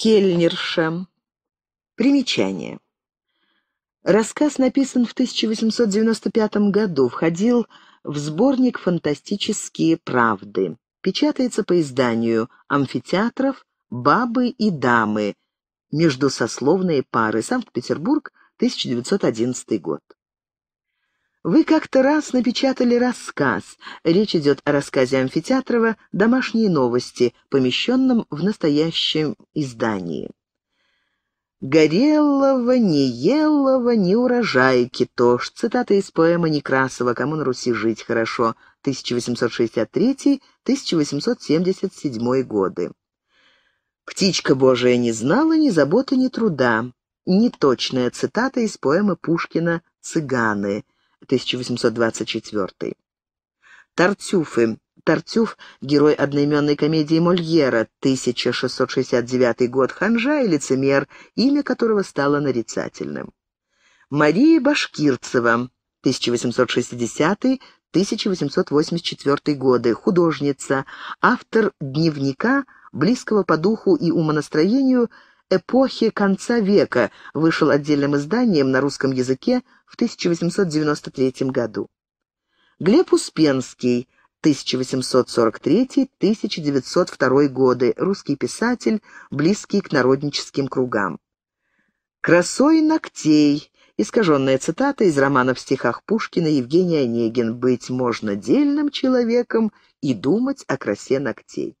Кельнерша. Примечание. Рассказ написан в 1895 году, входил в сборник «Фантастические правды». Печатается по изданию «Амфитеатров», «Бабы и дамы», «Междусословные пары», Санкт-Петербург, 1911 год. Вы как-то раз напечатали рассказ. Речь идет о рассказе Амфитеатрова «Домашние новости», помещенном в настоящем издании. «Горелого, неелого, елого, не урожайки тож» — цитата из поэмы Некрасова «Кому на Руси жить хорошо» 1863-1877 годы. «Птичка Божия не знала ни заботы, ни труда» — неточная цитата из поэмы Пушкина «Цыганы» 1863 1824. Тартюфы. Тартюф – герой одноименной комедии Мольера, 1669 год, ханжа и лицемер, имя которого стало нарицательным. Мария Башкирцева, 1860-1884 годы, художница, автор дневника, близкого по духу и умонастроению – эпохи конца века» вышел отдельным изданием на русском языке в 1893 году. Глеб Успенский, 1843-1902 годы, русский писатель, близкий к народническим кругам. «Красой ногтей» Искаженная цитата из романа в стихах Пушкина Евгения Онегин «Быть можно дельным человеком и думать о красе ногтей».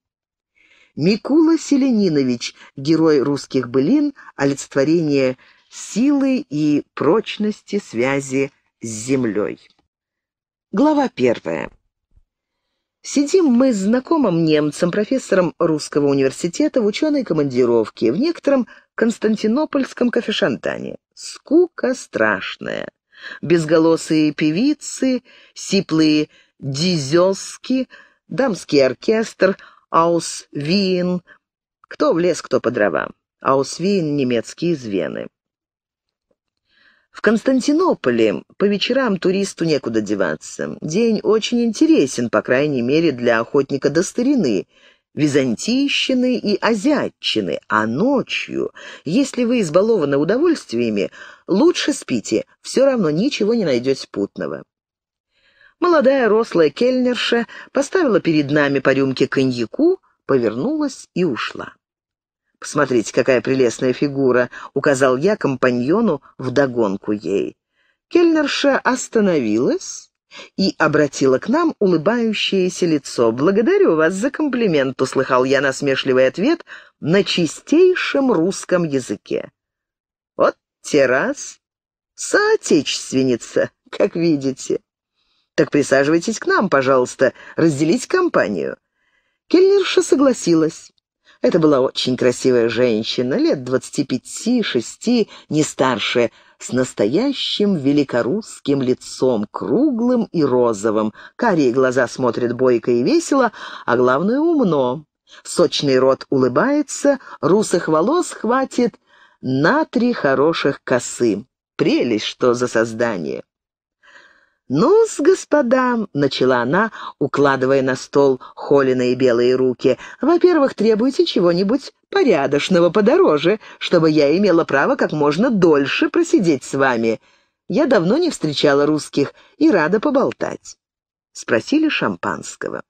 Микула Селенинович, герой русских былин, олицетворение силы и прочности связи с землей. Глава первая. Сидим мы с знакомым немцем, профессором Русского университета в ученой командировке в некотором константинопольском кафешантане. Скука страшная. Безголосые певицы, сиплые дизелски, дамский оркестр — Аус Виен. Кто в лес, кто по дрова. Аус Виен — немецкие звены. В Константинополе по вечерам туристу некуда деваться. День очень интересен, по крайней мере, для охотника до старины, византийщины и азиатчины, а ночью, если вы избалованы удовольствиями, лучше спите, все равно ничего не найдете путного. Молодая рослая кельнерша поставила перед нами по рюмке коньяку, повернулась и ушла. «Посмотрите, какая прелестная фигура!» — указал я компаньону вдогонку ей. Кельнерша остановилась и обратила к нам улыбающееся лицо. «Благодарю вас за комплимент», — услыхал я насмешливый ответ на чистейшем русском языке. «Вот террас, соотечественница, как видите». Так присаживайтесь к нам, пожалуйста, разделить компанию». Кельнерша согласилась. Это была очень красивая женщина, лет двадцати пяти-шести, не старше, с настоящим великорусским лицом, круглым и розовым. Карие глаза смотрят бойко и весело, а главное — умно. Сочный рот улыбается, русых волос хватит на три хороших косы. Прелесть, что за создание! «Ну-с, господа», — начала она, укладывая на стол холеные белые руки, «во-первых, требуйте чего-нибудь порядочного подороже, чтобы я имела право как можно дольше просидеть с вами. Я давно не встречала русских и рада поболтать». Спросили шампанского.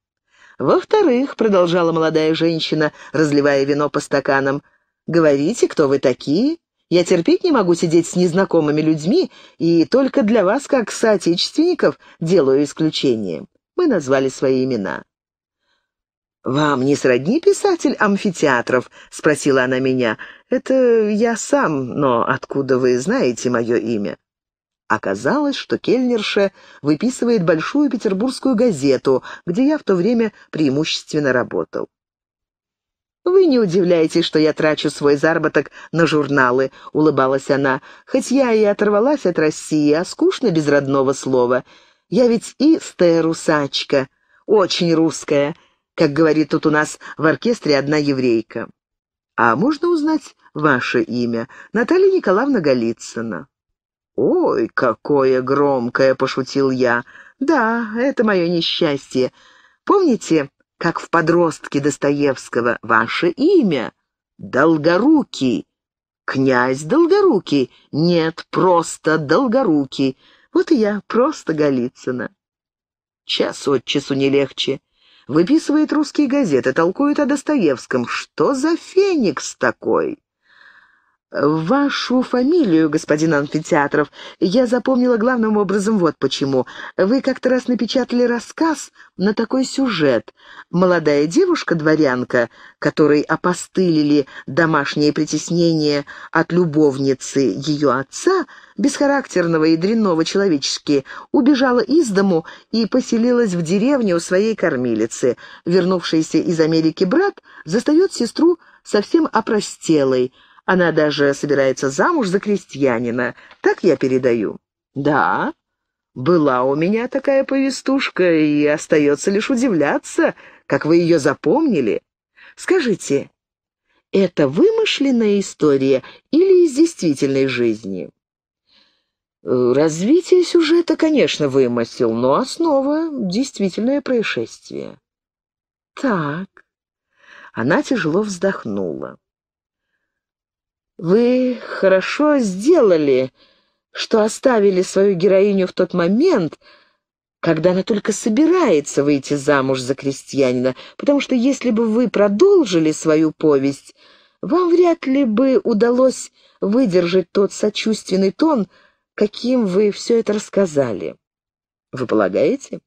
«Во-вторых», — продолжала молодая женщина, разливая вино по стаканам, — «говорите, кто вы такие я терпеть не могу сидеть с незнакомыми людьми, и только для вас, как соотечественников, делаю исключение. Мы назвали свои имена». «Вам не сродни писатель амфитеатров?» — спросила она меня. «Это я сам, но откуда вы знаете мое имя?» Оказалось, что Кельнерша выписывает большую петербургскую газету, где я в то время преимущественно работал. «Вы не удивляйтесь, что я трачу свой заработок на журналы», — улыбалась она. «Хоть я и оторвалась от России, а скучно без родного слова. Я ведь и стая-русачка, очень русская, как говорит тут у нас в оркестре одна еврейка». «А можно узнать ваше имя?» «Наталья Николаевна Голицына». «Ой, какое громкое!» — пошутил я. «Да, это мое несчастье. Помните...» как в подростке Достоевского, «Ваше имя? Долгорукий. Князь Долгорукий. Нет, просто Долгорукий. Вот и я, просто Голицына». Час от часу не легче. Выписывает русские газеты, толкует о Достоевском. Что за феникс такой? «Вашу фамилию, господин Амфитеатров, я запомнила главным образом вот почему. Вы как-то раз напечатали рассказ на такой сюжет. Молодая девушка-дворянка, которой опостылили домашние притеснения от любовницы ее отца, бесхарактерного и дрянного человечески, убежала из дому и поселилась в деревне у своей кормилицы. Вернувшийся из Америки брат застает сестру совсем опростелой». Она даже собирается замуж за крестьянина. Так я передаю». «Да, была у меня такая повестушка, и остается лишь удивляться, как вы ее запомнили. Скажите, это вымышленная история или из действительной жизни?» э, Развитие сюжета, конечно, вымысел, но основа — действительное происшествие. Так. Она тяжело вздохнула. Вы хорошо сделали, что оставили свою героиню в тот момент, когда она только собирается выйти замуж за крестьянина, потому что если бы вы продолжили свою повесть, вам вряд ли бы удалось выдержать тот сочувственный тон, каким вы все это рассказали. Вы полагаете?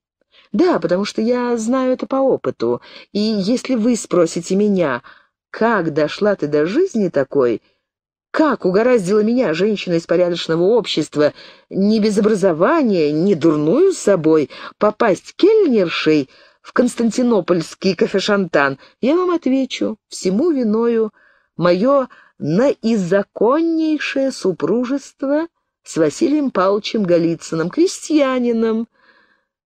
Да, потому что я знаю это по опыту. И если вы спросите меня, как дошла ты до жизни такой, как угораздило меня, женщина из порядочного общества, не без образования, не дурную с собой, попасть кельнершей в константинопольский кафешантан? Я вам отвечу, всему виною мое наизаконнейшее супружество с Василием Павловичем Голицыным, крестьянином,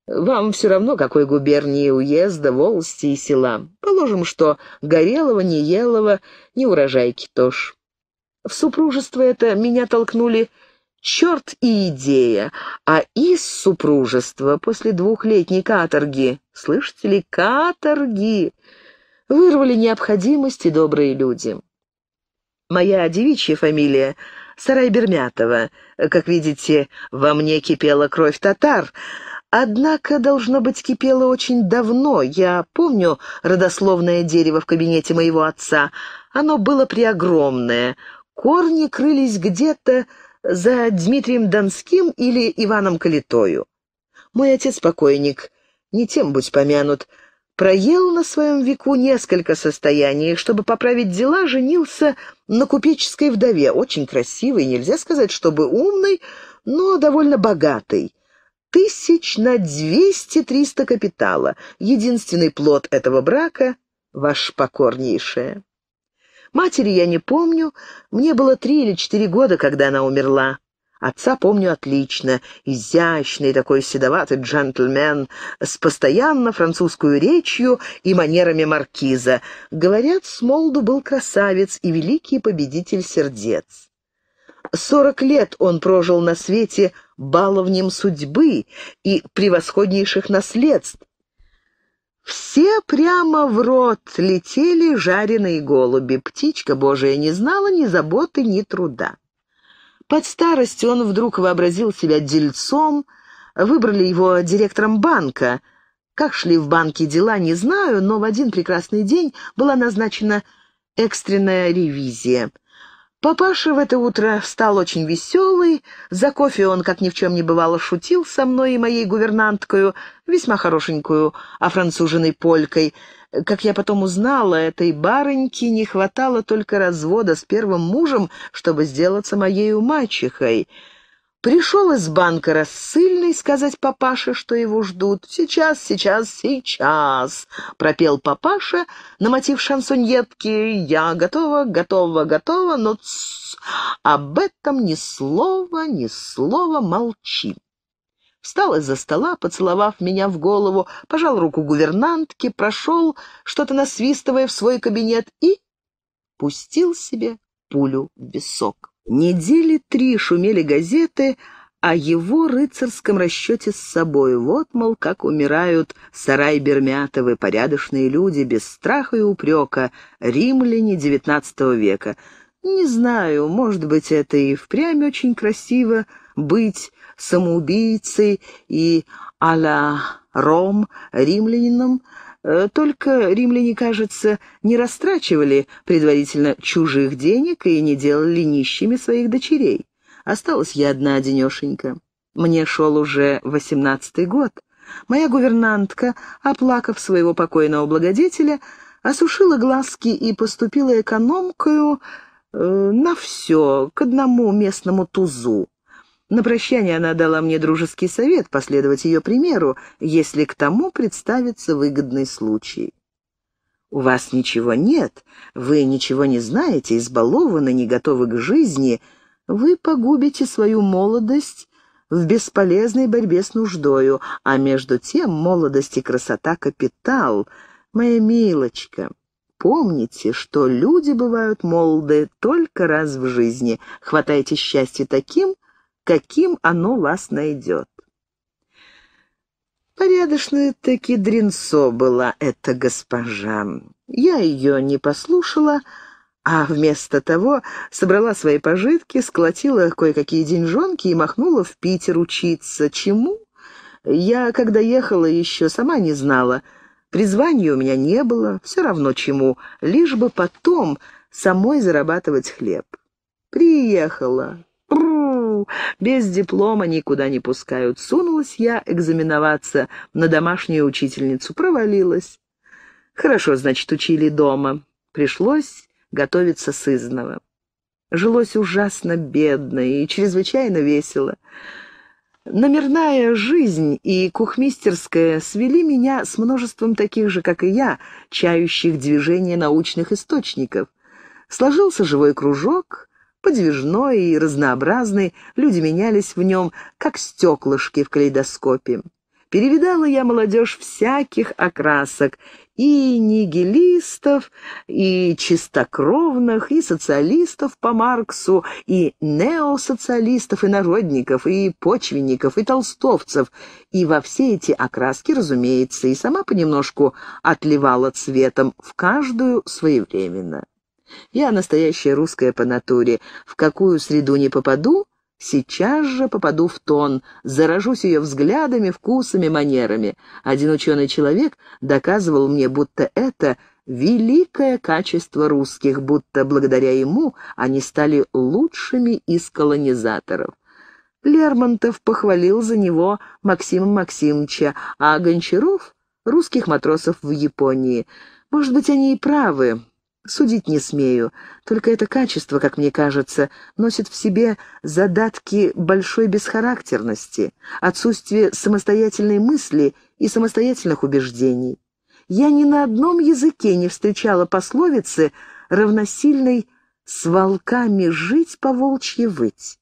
вам все равно, какой губернии, уезда, волости и села. Положим, что Горелого, Неелого, не урожайки тоже. В супружество это меня толкнули черт и идея, а из супружества после двухлетней каторги, слышите ли, каторги, вырвали необходимости добрые люди. Моя девичья фамилия Сарайбермятова, Как видите, во мне кипела кровь татар. Однако, должно быть, кипела очень давно. Я помню родословное дерево в кабинете моего отца. Оно было преогромное — Корни крылись где-то за Дмитрием Донским или Иваном Калитою. Мой отец-покойник, не тем будь помянут, проел на своем веку несколько состояний, чтобы поправить дела, женился на купеческой вдове, очень красивой, нельзя сказать, чтобы умной, но довольно богатой. Тысяч на двести-триста капитала. Единственный плод этого брака — ваш покорнейшая. Матери я не помню, мне было три или четыре года, когда она умерла. Отца помню отлично, изящный такой седоватый джентльмен с постоянно французскую речью и манерами маркиза. Говорят, Смолду был красавец и великий победитель сердец. Сорок лет он прожил на свете баловнем судьбы и превосходнейших наследств, все прямо в рот летели жареные голуби. Птичка божия не знала ни заботы, ни труда. Под старостью он вдруг вообразил себя дельцом, выбрали его директором банка. Как шли в банке дела, не знаю, но в один прекрасный день была назначена экстренная ревизия — Папаша в это утро стал очень веселый. За кофе он, как ни в чем не бывало, шутил со мной и моей гувернанткою, весьма хорошенькую, а францужиной полькой. Как я потом узнала, этой барыньке не хватало только развода с первым мужем, чтобы сделаться моею мачехой. Пришел из банка рассыльный сказать папаше, что его ждут. «Сейчас, сейчас, сейчас!» — пропел папаша, намотив шансоньетки. «Я готова, готова, готова, но тссс, об этом ни слова, ни слова молчи!» встал из-за стола, поцеловав меня в голову, пожал руку гувернантке, прошел, что-то насвистывая в свой кабинет и пустил себе пулю в висок. Недели три шумели газеты о его рыцарском расчете с собой. Вот, мол, как умирают сарай-бермятовы, порядочные люди, без страха и упрека, римляне XIX века. Не знаю, может быть, это и впрямь очень красиво быть самоубийцей и а-ля Ром римлянином, Э, только римляне, кажется, не растрачивали предварительно чужих денег и не делали нищими своих дочерей. Осталась я одна одинешенька. Мне шел уже восемнадцатый год. Моя гувернантка, оплакав своего покойного благодетеля, осушила глазки и поступила экономкою э, на все, к одному местному тузу. На прощание она дала мне дружеский совет последовать ее примеру, если к тому представится выгодный случай. «У вас ничего нет, вы ничего не знаете, избалованы, не готовы к жизни. Вы погубите свою молодость в бесполезной борьбе с нуждою, а между тем молодость и красота — капитал, моя милочка». Помните, что люди бывают молоды только раз в жизни. Хватайте счастье таким, каким оно вас найдет. Порядочная-таки дренцо была эта госпожа. Я ее не послушала, а вместо того собрала свои пожитки, сколотила кое-какие деньжонки и махнула в Питер учиться. Чему? Я, когда ехала, еще сама не знала. Призвания у меня не было, все равно чему, лишь бы потом самой зарабатывать хлеб. Приехала, без диплома никуда не пускают. Сунулась я экзаменоваться на домашнюю учительницу, провалилась. Хорошо, значит, учили дома. Пришлось готовиться сызново. Жилось ужасно бедно и чрезвычайно весело. Номерная жизнь и кухмистерская свели меня с множеством таких же, как и я, чающих движения научных источников. Сложился живой кружок, подвижной и разнообразный, люди менялись в нем, как стеклышки в калейдоскопе. Перевидала я молодежь всяких окрасок, и нигилистов, и чистокровных, и социалистов по Марксу, и неосоциалистов, и народников, и почвенников, и толстовцев. И во все эти окраски, разумеется, и сама понемножку отливала цветом в каждую своевременно. Я настоящая русская по натуре. В какую среду не попаду, сейчас же попаду в тон, заражусь ее взглядами, вкусами, манерами. Один ученый человек доказывал мне, будто это великое качество русских, будто благодаря ему они стали лучшими из колонизаторов. Лермонтов похвалил за него Максима Максимовича, а Гончаров — русских матросов в Японии. Может быть, они и правы, Судить не смею, только это качество, как мне кажется, носит в себе задатки большой бесхарактерности, отсутствие самостоятельной мысли и самостоятельных убеждений. Я ни на одном языке не встречала пословицы, равносильной «с волками жить, по волчьи выть».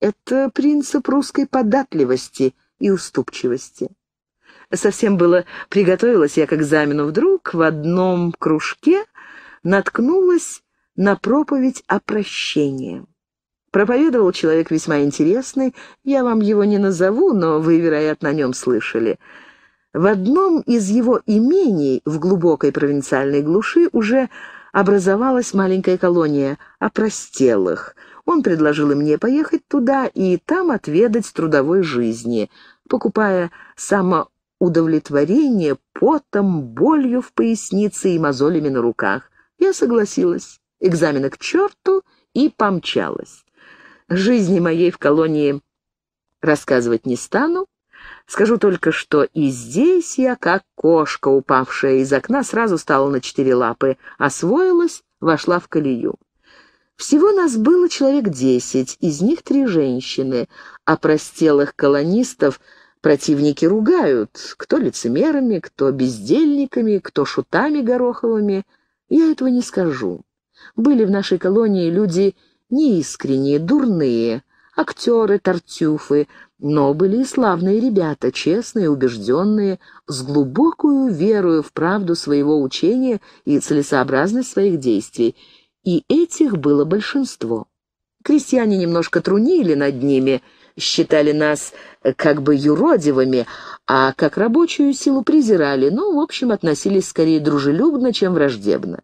Это принцип русской податливости и уступчивости. Совсем было приготовилась я к экзамену, вдруг в одном кружке наткнулась на проповедь о прощении. Проповедовал человек весьма интересный, я вам его не назову, но вы, вероятно, о нем слышали. В одном из его имений в глубокой провинциальной глуши уже образовалась маленькая колония опростелых. Он предложил и мне поехать туда и там отведать трудовой жизни, покупая самоудовлетворение потом, болью в пояснице и мозолями на руках. Я согласилась. Экзамены к черту и помчалась. Жизни моей в колонии рассказывать не стану. Скажу только, что и здесь я, как кошка, упавшая из окна, сразу стала на четыре лапы, освоилась, вошла в колею. Всего нас было человек десять, из них три женщины, а простелых колонистов противники ругают, кто лицемерами, кто бездельниками, кто шутами гороховыми — я этого не скажу. Были в нашей колонии люди неискренние, дурные, актеры, тартюфы, но были и славные ребята, честные, убежденные, с глубокую верою в правду своего учения и целесообразность своих действий. И этих было большинство. Крестьяне немножко трунили над ними – считали нас э, как бы юродивыми, а как рабочую силу презирали, но, ну, в общем, относились скорее дружелюбно, чем враждебно.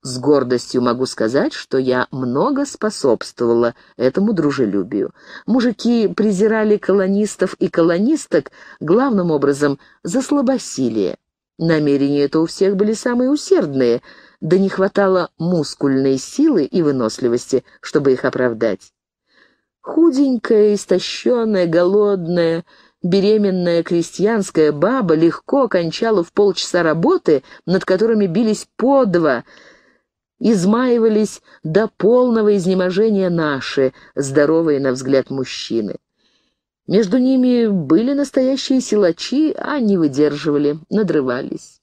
С гордостью могу сказать, что я много способствовала этому дружелюбию. Мужики презирали колонистов и колонисток главным образом за слабосилие. Намерения то у всех были самые усердные, да не хватало мускульной силы и выносливости, чтобы их оправдать. Худенькая, истощенная, голодная, беременная крестьянская баба легко окончала в полчаса работы, над которыми бились по два, измаивались до полного изнеможения наши, здоровые на взгляд мужчины. Между ними были настоящие силачи, а не выдерживали, надрывались.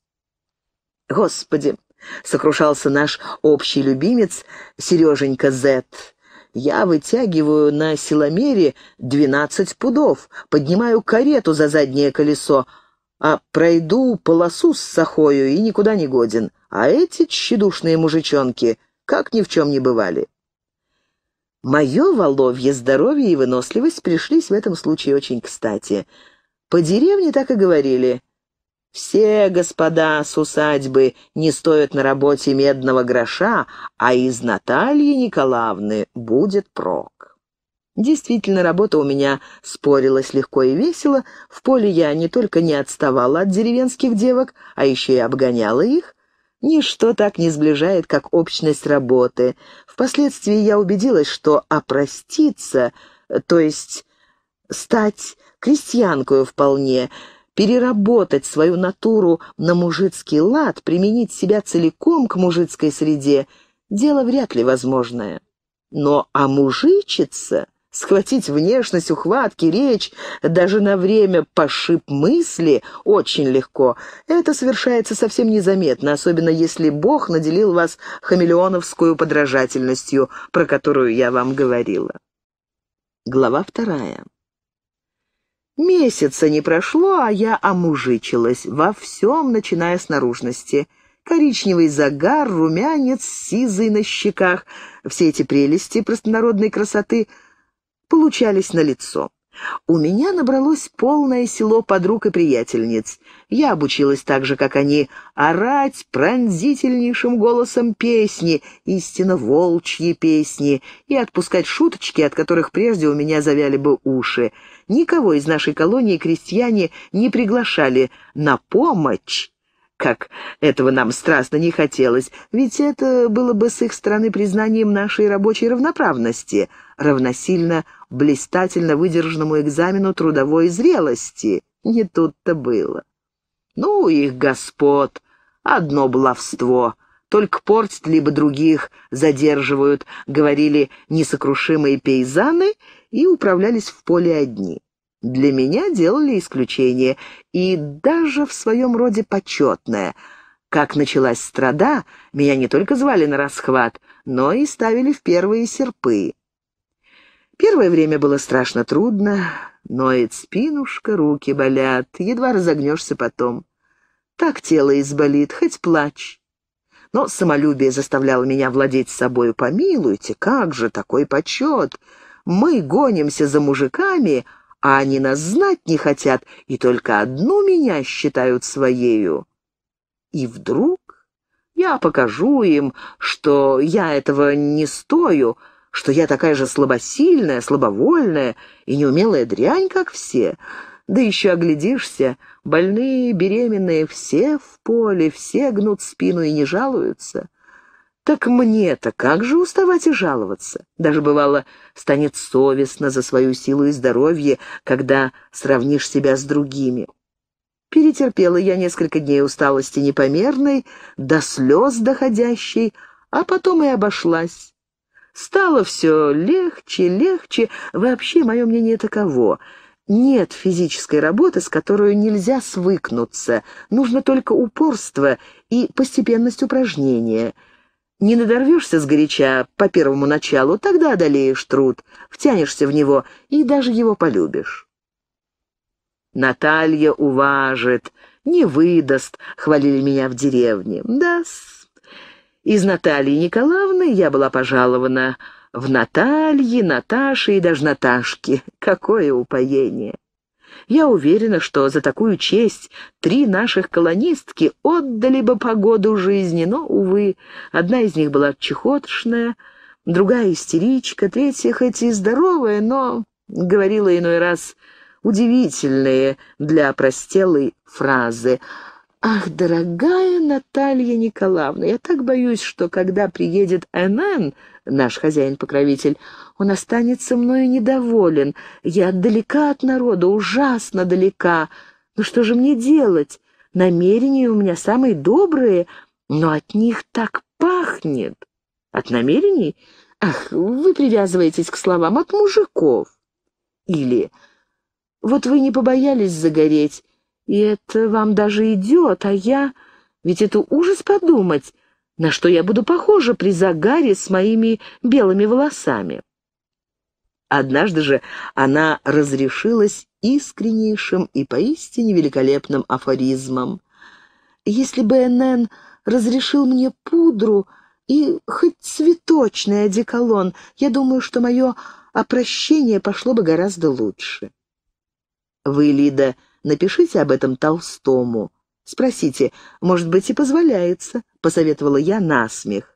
«Господи!» — сокрушался наш общий любимец Сереженька Зетт. Я вытягиваю на силомере двенадцать пудов, поднимаю карету за заднее колесо, а пройду полосу с сахою и никуда не годен. А эти тщедушные мужичонки как ни в чем не бывали. Мое воловье здоровье и выносливость пришлись в этом случае очень кстати. По деревне так и говорили — все господа с усадьбы не стоят на работе медного гроша, а из Натальи Николаевны будет прок. Действительно, работа у меня спорилась легко и весело. В поле я не только не отставала от деревенских девок, а еще и обгоняла их. Ничто так не сближает, как общность работы. Впоследствии я убедилась, что опроститься, то есть стать крестьянкой, вполне – переработать свою натуру на мужицкий лад, применить себя целиком к мужицкой среде — дело вряд ли возможное. Но а мужичиться, схватить внешность, ухватки, речь, даже на время пошиб мысли очень легко. Это совершается совсем незаметно, особенно если Бог наделил вас хамелеоновскую подражательностью, про которую я вам говорила. Глава вторая. Месяца не прошло, а я омужичилась во всем, начиная с наружности. Коричневый загар, румянец, сизый на щеках. Все эти прелести простонародной красоты получались на лицо. У меня набралось полное село подруг и приятельниц. Я обучилась так же, как они, орать пронзительнейшим голосом песни, истинно волчьи песни, и отпускать шуточки, от которых прежде у меня завяли бы уши никого из нашей колонии крестьяне не приглашали на помощь, как этого нам страстно не хотелось, ведь это было бы с их стороны признанием нашей рабочей равноправности, равносильно блистательно выдержанному экзамену трудовой зрелости. Не тут-то было. Ну, их господ, одно баловство — только портят, либо других задерживают, говорили несокрушимые пейзаны и управлялись в поле одни. Для меня делали исключение, и даже в своем роде почетное. Как началась страда, меня не только звали на расхват, но и ставили в первые серпы. Первое время было страшно трудно, ноет спинушка, руки болят, едва разогнешься потом. Так тело изболит, хоть плачь. Но самолюбие заставляло меня владеть собою. Помилуйте, как же такой почет! Мы гонимся за мужиками, а они нас знать не хотят, и только одну меня считают своею. И вдруг я покажу им, что я этого не стою, что я такая же слабосильная, слабовольная и неумелая дрянь, как все». Да еще оглядишься, больные, беременные, все в поле, все гнут спину и не жалуются. Так мне-то как же уставать и жаловаться? Даже, бывало, станет совестно за свою силу и здоровье, когда сравнишь себя с другими. Перетерпела я несколько дней усталости непомерной, до слез доходящей, а потом и обошлась. Стало все легче, легче. Вообще, мое мнение таково. Нет физической работы, с которой нельзя свыкнуться. Нужно только упорство и постепенность упражнения. Не надорвешься сгоряча по первому началу, тогда одолеешь труд, втянешься в него и даже его полюбишь. «Наталья уважит, не выдаст», — хвалили меня в деревне. да -с. Из Натальи Николаевны я была пожалована, в Наталье, Наташе и даже Наташке. Какое упоение! Я уверена, что за такую честь три наших колонистки отдали бы погоду жизни, но, увы, одна из них была чехотшная, другая истеричка, третья хоть и здоровая, но, говорила иной раз, удивительные для простелой фразы. «Ах, дорогая Наталья Николаевна, я так боюсь, что когда приедет НН, наш хозяин-покровитель. Он останется мною недоволен. Я далека от народа, ужасно далека. Но ну что же мне делать? Намерения у меня самые добрые, но от них так пахнет. От намерений? Ах, вы привязываетесь к словам от мужиков. Или вот вы не побоялись загореть, и это вам даже идет, а я... Ведь это ужас подумать, на что я буду похожа при загаре с моими белыми волосами? Однажды же она разрешилась искреннейшим и поистине великолепным афоризмом. «Если бы НН разрешил мне пудру и хоть цветочный одеколон, я думаю, что мое опрощение пошло бы гораздо лучше». «Вы, Лида, напишите об этом Толстому. Спросите, может быть, и позволяется», — посоветовала я насмех.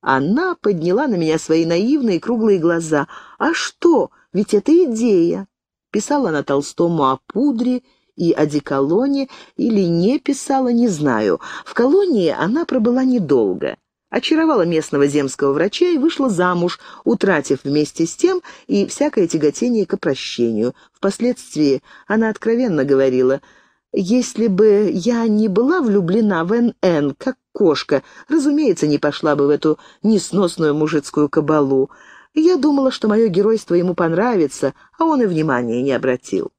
Она подняла на меня свои наивные круглые глаза. «А что? Ведь это идея!» Писала она Толстому о пудре и о одеколоне, или не писала, не знаю. В колонии она пробыла недолго. Очаровала местного земского врача и вышла замуж, утратив вместе с тем и всякое тяготение к опрощению. Впоследствии она откровенно говорила — если бы я не была влюблена в Н.Н., как кошка, разумеется, не пошла бы в эту несносную мужицкую кабалу. Я думала, что мое геройство ему понравится, а он и внимания не обратил.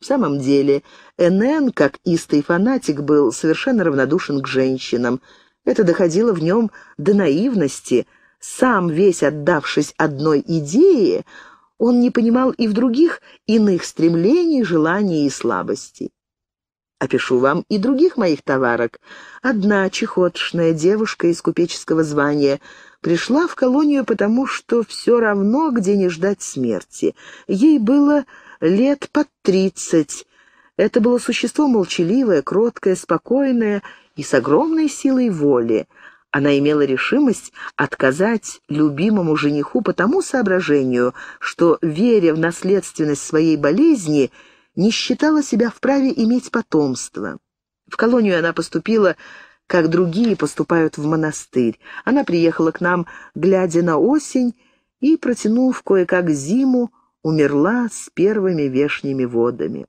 В самом деле, Н.Н., как истый фанатик, был совершенно равнодушен к женщинам. Это доходило в нем до наивности. Сам, весь отдавшись одной идее, он не понимал и в других иных стремлений, желаний и слабостей. Опишу вам и других моих товарок. Одна чехотшная девушка из купеческого звания пришла в колонию потому, что все равно, где не ждать смерти. Ей было лет под тридцать. Это было существо молчаливое, кроткое, спокойное и с огромной силой воли. Она имела решимость отказать любимому жениху по тому соображению, что, веря в наследственность своей болезни, — не считала себя вправе иметь потомство. В колонию она поступила, как другие поступают в монастырь. Она приехала к нам, глядя на осень, и, протянув кое-как зиму, умерла с первыми вешними водами.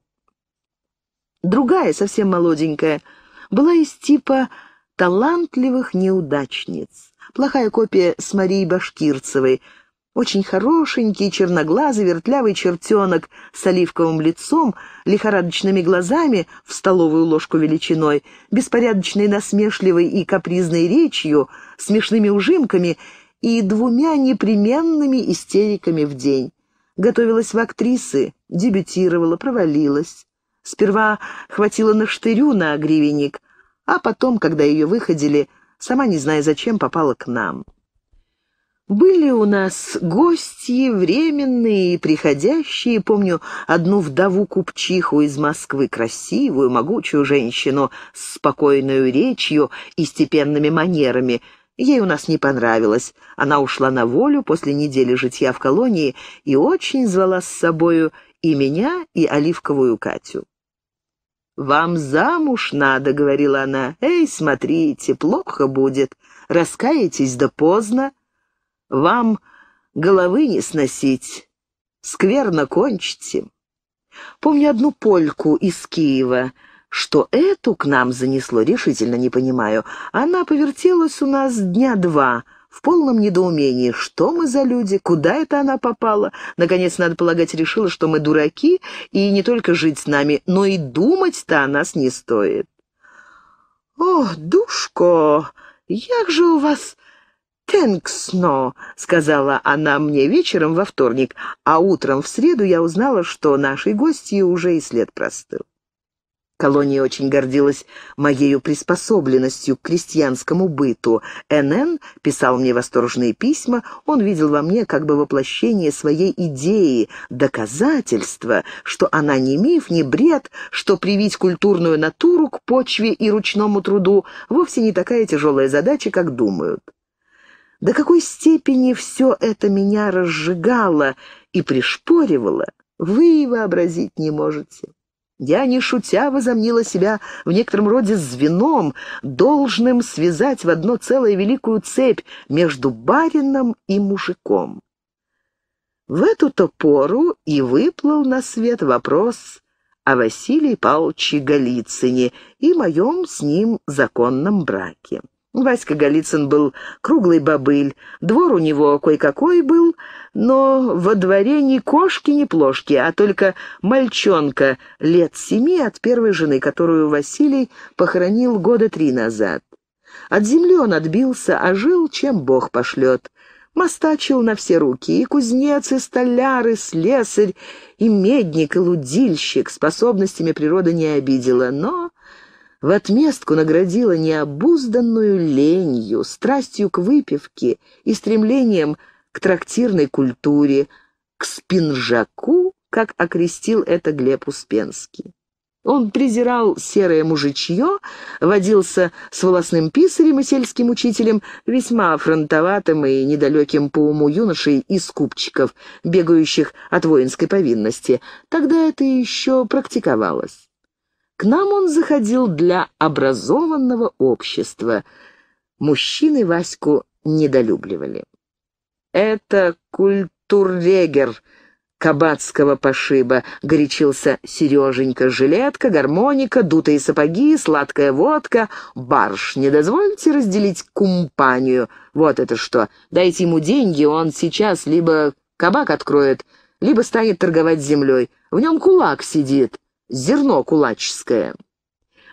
Другая, совсем молоденькая, была из типа талантливых неудачниц. Плохая копия с Марией Башкирцевой — очень хорошенький, черноглазый, вертлявый чертенок с оливковым лицом, лихорадочными глазами в столовую ложку величиной, беспорядочной, насмешливой и капризной речью, смешными ужимками и двумя непременными истериками в день. Готовилась в актрисы, дебютировала, провалилась. Сперва хватила на штырю на гривенник, а потом, когда ее выходили, сама не зная зачем, попала к нам. Были у нас гости, временные и приходящие. Помню одну вдову-купчиху из Москвы, красивую, могучую женщину с спокойной речью и степенными манерами. Ей у нас не понравилось. Она ушла на волю после недели житья в колонии и очень звала с собою и меня, и оливковую Катю. «Вам замуж надо», — говорила она. «Эй, смотрите, плохо будет. Раскаетесь да поздно». Вам головы не сносить, скверно кончите. Помню одну польку из Киева. Что эту к нам занесло, решительно не понимаю. Она повертелась у нас дня два, в полном недоумении. Что мы за люди? Куда это она попала? Наконец, надо полагать, решила, что мы дураки, и не только жить с нами, но и думать-то о нас не стоит. «О, душко, как же у вас «Тэнксно», — сказала она мне вечером во вторник, а утром в среду я узнала, что нашей гости уже и след простыл. Колония очень гордилась моею приспособленностью к крестьянскому быту. НН писал мне восторженные письма, он видел во мне как бы воплощение своей идеи, доказательство, что она не миф, не бред, что привить культурную натуру к почве и ручному труду вовсе не такая тяжелая задача, как думают. До какой степени все это меня разжигало и пришпоривало, вы и вообразить не можете. Я, не шутя, возомнила себя в некотором роде звеном, должным связать в одно целое великую цепь между барином и мужиком. В эту-то пору и выплыл на свет вопрос о Василии Павловиче Голицыне и моем с ним законном браке. Васька Голицын был круглый бобыль, двор у него кое-какой был, но во дворе ни кошки, ни плошки, а только мальчонка лет семи от первой жены, которую Василий похоронил года три назад. От земли он отбился, а жил, чем Бог пошлет. Мастачил на все руки и кузнец, и столяр, и слесарь, и медник, и лудильщик, способностями природа не обидела, но в отместку наградила необузданную ленью, страстью к выпивке и стремлением к трактирной культуре, к спинжаку, как окрестил это Глеб Успенский. Он презирал серое мужичье, водился с волосным писарем и сельским учителем, весьма фронтоватым и недалеким по уму юношей из купчиков, бегающих от воинской повинности. Тогда это еще практиковалось. К нам он заходил для образованного общества. Мужчины Ваську недолюбливали. «Это культурвегер кабацкого пошиба. Горячился Сереженька, жилетка, гармоника, дутые сапоги, сладкая водка. Барш, не дозвольте разделить компанию. Вот это что. Дайте ему деньги, он сейчас либо кабак откроет, либо станет торговать землей. В нем кулак сидит зерно кулаческое.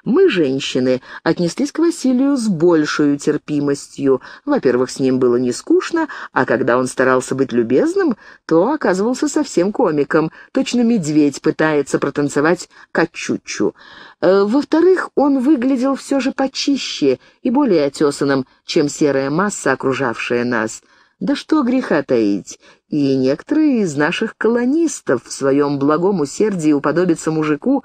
Мы, женщины, отнеслись к Василию с большей терпимостью. Во-первых, с ним было не скучно, а когда он старался быть любезным, то оказывался совсем комиком. Точно медведь пытается протанцевать качучу. Э, во-вторых, он выглядел все же почище и более отесанным, чем серая масса, окружавшая нас — да что греха таить, и некоторые из наших колонистов в своем благом усердии уподобиться мужику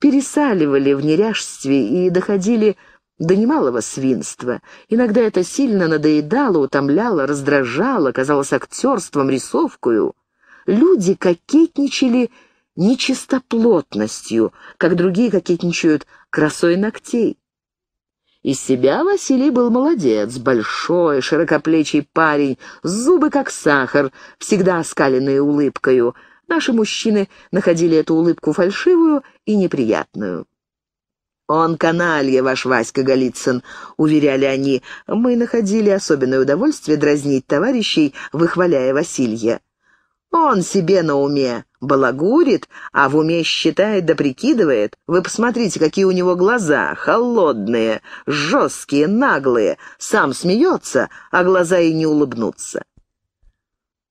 пересаливали в неряжстве и доходили до немалого свинства. Иногда это сильно надоедало, утомляло, раздражало, казалось актерством, рисовкою. Люди кокетничали нечистоплотностью, как другие кокетничают красой ногтей. Из себя Василий был молодец, большой, широкоплечий парень, зубы как сахар, всегда оскаленные улыбкою. Наши мужчины находили эту улыбку фальшивую и неприятную. «Он каналья, ваш Васька Голицын», — уверяли они. Мы находили особенное удовольствие дразнить товарищей, выхваляя Василья. «Он себе на уме, балагурит, а в уме считает да прикидывает. Вы посмотрите, какие у него глаза, холодные, жесткие, наглые. Сам смеется, а глаза и не улыбнутся.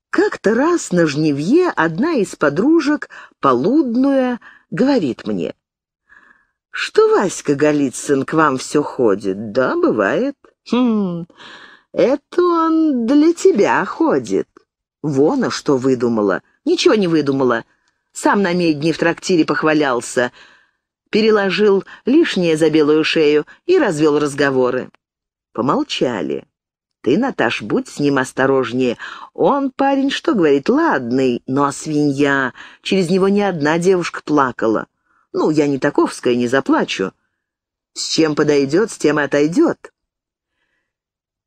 Как-то раз на Жневье одна из подружек, полудная, говорит мне. «Что Васька Голицын к вам все ходит?» «Да, бывает». «Хм, это он для тебя ходит». Вон, а что выдумала. Ничего не выдумала. Сам на медне в трактире похвалялся. Переложил лишнее за белую шею и развел разговоры. Помолчали. Ты, Наташ, будь с ним осторожнее. Он парень, что говорит, ладный, но свинья. Через него ни одна девушка плакала. Ну, я не таковская, не заплачу. С чем подойдет, с тем и отойдет.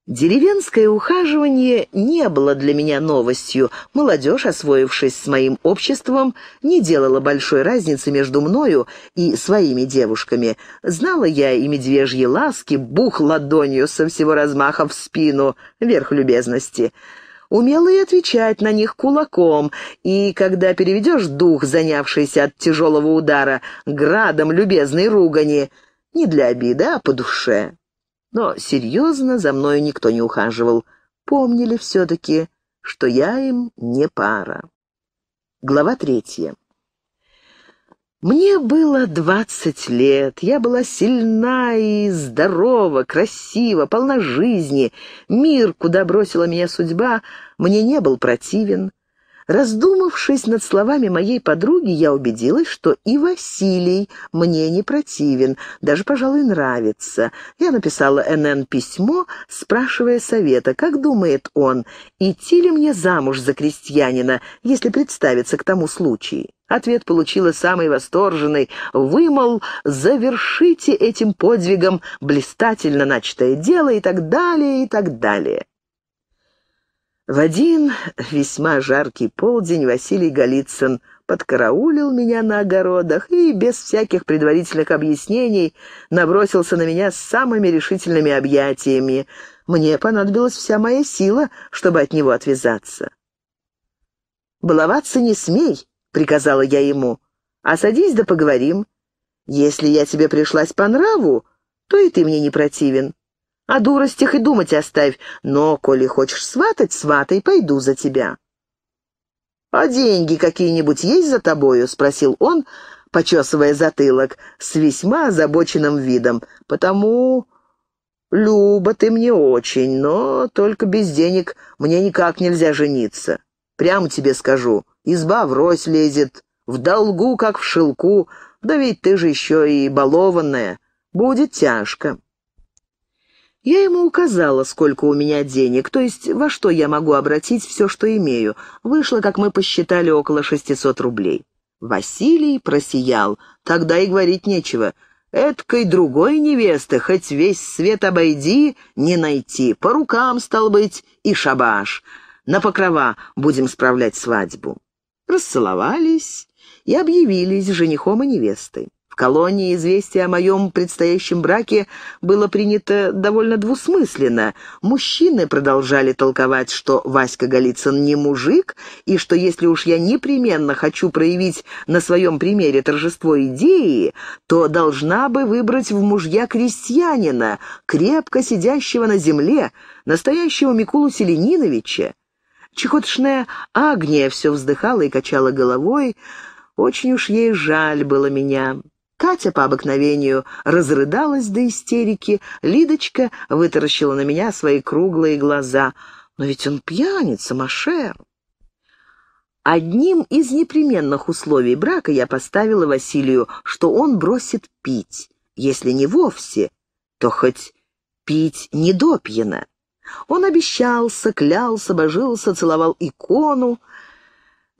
Деревенское ухаживание не было для меня новостью. Молодежь, освоившись с моим обществом, не делала большой разницы между мною и своими девушками. Знала я и медвежьи ласки, бух ладонью со всего размаха в спину, верх любезности. Умела и отвечать на них кулаком, и когда переведешь дух, занявшийся от тяжелого удара, градом любезной ругани, не для обида, а по душе. Но серьезно за мною никто не ухаживал. Помнили все-таки, что я им не пара. Глава третья. Мне было двадцать лет, я была сильна и здорова, красива, полна жизни. Мир, куда бросила меня судьба, мне не был противен. Раздумавшись над словами моей подруги, я убедилась, что и Василий мне не противен, даже, пожалуй, нравится. Я написала НН письмо, спрашивая совета, как думает он, идти ли мне замуж за крестьянина, если представится к тому случай. Ответ получила самый восторженный. вымол, завершите этим подвигом блистательно начатое дело и так далее, и так далее. В один весьма жаркий полдень Василий Голицын подкараулил меня на огородах и без всяких предварительных объяснений набросился на меня с самыми решительными объятиями. Мне понадобилась вся моя сила, чтобы от него отвязаться. «Баловаться не смей», — приказала я ему, — «а садись да поговорим. Если я тебе пришлась по нраву, то и ты мне не противен. О дуростях и думать оставь, но, коли хочешь сватать, сватай, пойду за тебя». «А деньги какие-нибудь есть за тобою?» — спросил он, почесывая затылок, с весьма озабоченным видом. «Потому...» «Люба, ты мне очень, но только без денег мне никак нельзя жениться. Прямо тебе скажу, изба врозь лезет, в долгу, как в шелку, да ведь ты же еще и балованная. Будет тяжко». Я ему указала, сколько у меня денег, то есть во что я могу обратить все, что имею. Вышло, как мы посчитали, около 600 рублей. Василий просиял. Тогда и говорить нечего. Эткой другой невесты, хоть весь свет обойди, не найти. По рукам, стал быть, и шабаш. На покрова будем справлять свадьбу. Расцеловались и объявились женихом и невестой колонии известие о моем предстоящем браке было принято довольно двусмысленно. Мужчины продолжали толковать, что Васька Голицын не мужик, и что если уж я непременно хочу проявить на своем примере торжество идеи, то должна бы выбрать в мужья крестьянина, крепко сидящего на земле, настоящего Микулу Селениновича. Чехотшная Агния все вздыхала и качала головой, очень уж ей жаль было меня. Катя по обыкновению разрыдалась до истерики, Лидочка вытаращила на меня свои круглые глаза. «Но ведь он пьяница, Машер!» Одним из непременных условий брака я поставила Василию, что он бросит пить, если не вовсе, то хоть пить недопьяно. Он обещался, клялся, божился, целовал икону,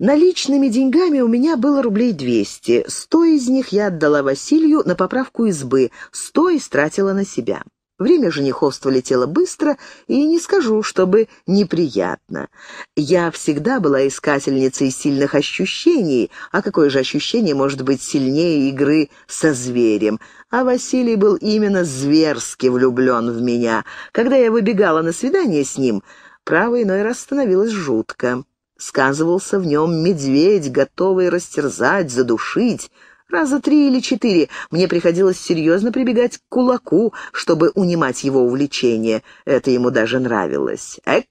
Наличными деньгами у меня было рублей 200. Сто из них я отдала Василию на поправку избы, сто истратила на себя. Время жениховства летело быстро, и не скажу, чтобы неприятно. Я всегда была искательницей сильных ощущений, а какое же ощущение может быть сильнее игры со зверем? А Василий был именно зверски влюблен в меня. Когда я выбегала на свидание с ним, право иной раз становилось жутко. Сказывался в нем медведь, готовый растерзать, задушить. Раза три или четыре мне приходилось серьезно прибегать к кулаку, чтобы унимать его увлечение. Это ему даже нравилось. «Эка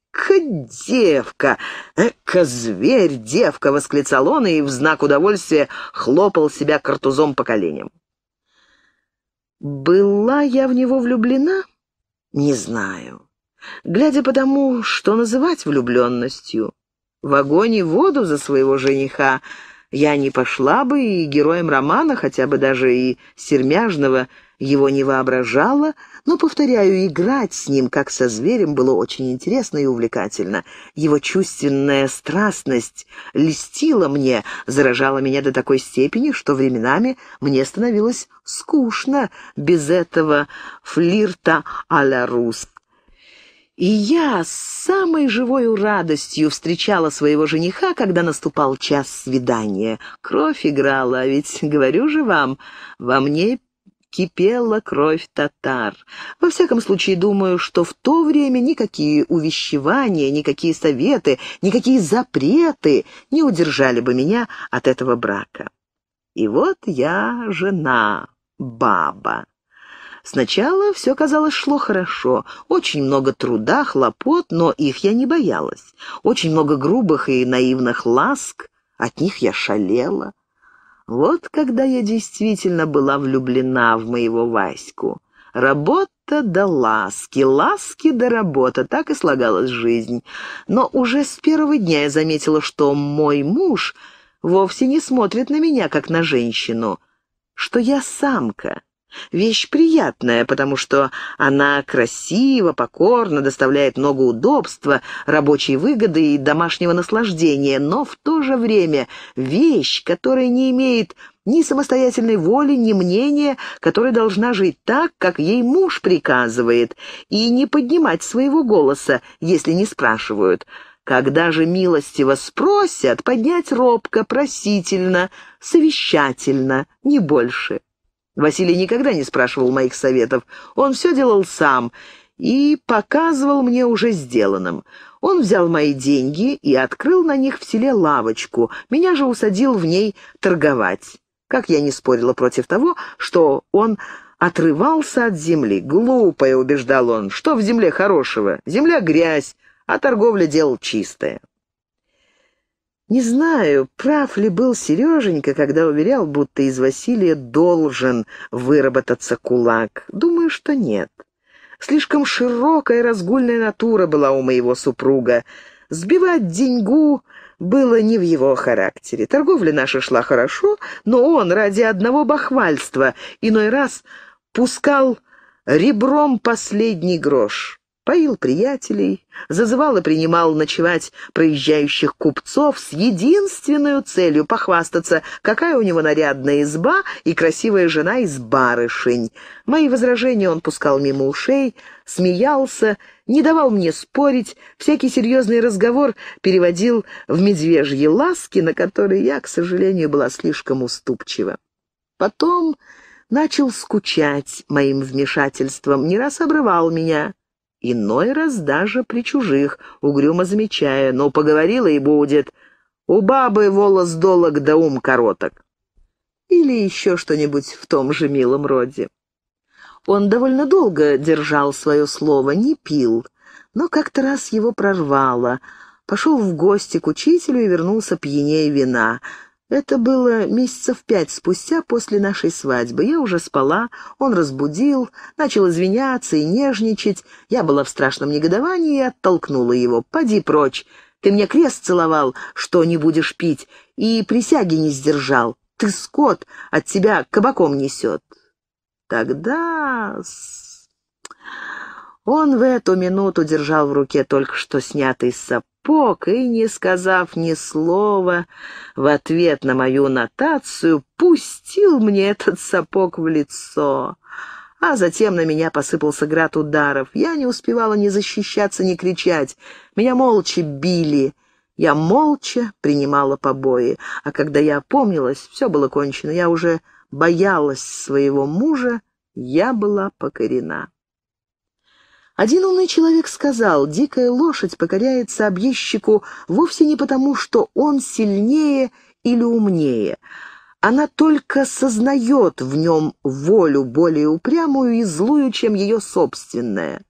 девка! Эка зверь девка!» — восклицал он и в знак удовольствия хлопал себя картузом по коленям. Была я в него влюблена? Не знаю. Глядя по тому, что называть влюбленностью в огонь и воду за своего жениха, я не пошла бы и героем романа, хотя бы даже и сермяжного, его не воображала, но, повторяю, играть с ним, как со зверем, было очень интересно и увлекательно. Его чувственная страстность льстила мне, заражала меня до такой степени, что временами мне становилось скучно без этого флирта а-ля русс. И я с самой живой радостью встречала своего жениха, когда наступал час свидания. Кровь играла, а ведь, говорю же вам, во мне кипела кровь татар. Во всяком случае, думаю, что в то время никакие увещевания, никакие советы, никакие запреты не удержали бы меня от этого брака. И вот я жена, баба. Сначала все, казалось, шло хорошо. Очень много труда, хлопот, но их я не боялась. Очень много грубых и наивных ласк, от них я шалела. Вот когда я действительно была влюблена в моего Ваську. Работа до ласки, ласки до работа, так и слагалась жизнь. Но уже с первого дня я заметила, что мой муж вовсе не смотрит на меня, как на женщину, что я самка, Вещь приятная, потому что она красиво, покорно, доставляет много удобства, рабочей выгоды и домашнего наслаждения, но в то же время вещь, которая не имеет ни самостоятельной воли, ни мнения, которая должна жить так, как ей муж приказывает, и не поднимать своего голоса, если не спрашивают. Когда же милостиво спросят, поднять робко, просительно, совещательно, не больше. Василий никогда не спрашивал моих советов. Он все делал сам и показывал мне уже сделанным. Он взял мои деньги и открыл на них в селе лавочку. Меня же усадил в ней торговать. Как я не спорила против того, что он отрывался от земли. «Глупое», — убеждал он, — «что в земле хорошего? Земля — грязь, а торговля — дело чистое». Не знаю, прав ли был Сереженька, когда уверял, будто из Василия должен выработаться кулак. Думаю, что нет. Слишком широкая разгульная натура была у моего супруга. Сбивать деньгу было не в его характере. Торговля наша шла хорошо, но он ради одного бахвальства иной раз пускал ребром последний грош. Поил приятелей, зазывал и принимал ночевать проезжающих купцов с единственной целью похвастаться, какая у него нарядная изба и красивая жена из барышень. Мои возражения он пускал мимо ушей, смеялся, не давал мне спорить, всякий серьезный разговор переводил в медвежьи ласки, на которые я, к сожалению, была слишком уступчива. Потом начал скучать моим вмешательством, не раз обрывал меня — иной раз даже при чужих, угрюмо замечая, но «Ну, поговорила и будет. «У бабы волос долог да ум короток». Или еще что-нибудь в том же милом роде. Он довольно долго держал свое слово, не пил, но как-то раз его прорвало. Пошел в гости к учителю и вернулся пьянее вина — это было месяцев пять спустя после нашей свадьбы. Я уже спала, он разбудил, начал извиняться и нежничать. Я была в страшном негодовании и оттолкнула его. «Поди прочь! Ты мне крест целовал, что не будешь пить, и присяги не сдержал. Ты скот, от тебя кабаком несет». Тогда... Он в эту минуту держал в руке только что снятый сапог сапог и, не сказав ни слова, в ответ на мою нотацию пустил мне этот сапог в лицо. А затем на меня посыпался град ударов. Я не успевала ни защищаться, ни кричать. Меня молча били. Я молча принимала побои. А когда я опомнилась, все было кончено. Я уже боялась своего мужа, я была покорена. Один умный человек сказал, дикая лошадь покоряется объездчику вовсе не потому, что он сильнее или умнее. Она только сознает в нем волю более упрямую и злую, чем ее собственная.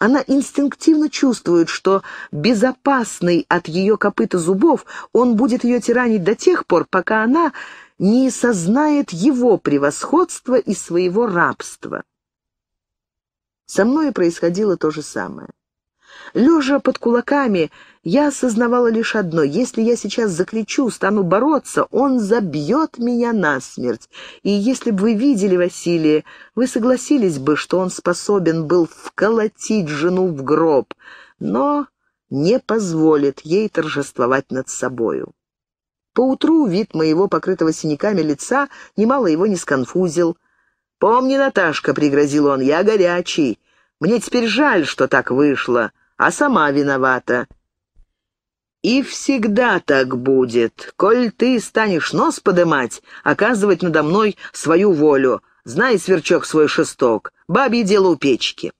Она инстинктивно чувствует, что безопасный от ее копыта зубов он будет ее тиранить до тех пор, пока она не сознает его превосходства и своего рабства. Со мной происходило то же самое. Лежа под кулаками, я осознавала лишь одно. Если я сейчас закричу, стану бороться, он забьет меня насмерть. И если бы вы видели Василия, вы согласились бы, что он способен был вколотить жену в гроб, но не позволит ей торжествовать над собою. Поутру вид моего покрытого синяками лица немало его не сконфузил — «Помни, Наташка», — пригрозил он, — «я горячий. Мне теперь жаль, что так вышло, а сама виновата». И всегда так будет, коль ты станешь нос подымать, оказывать надо мной свою волю. Знай, сверчок, свой шесток, бабье дело у печки.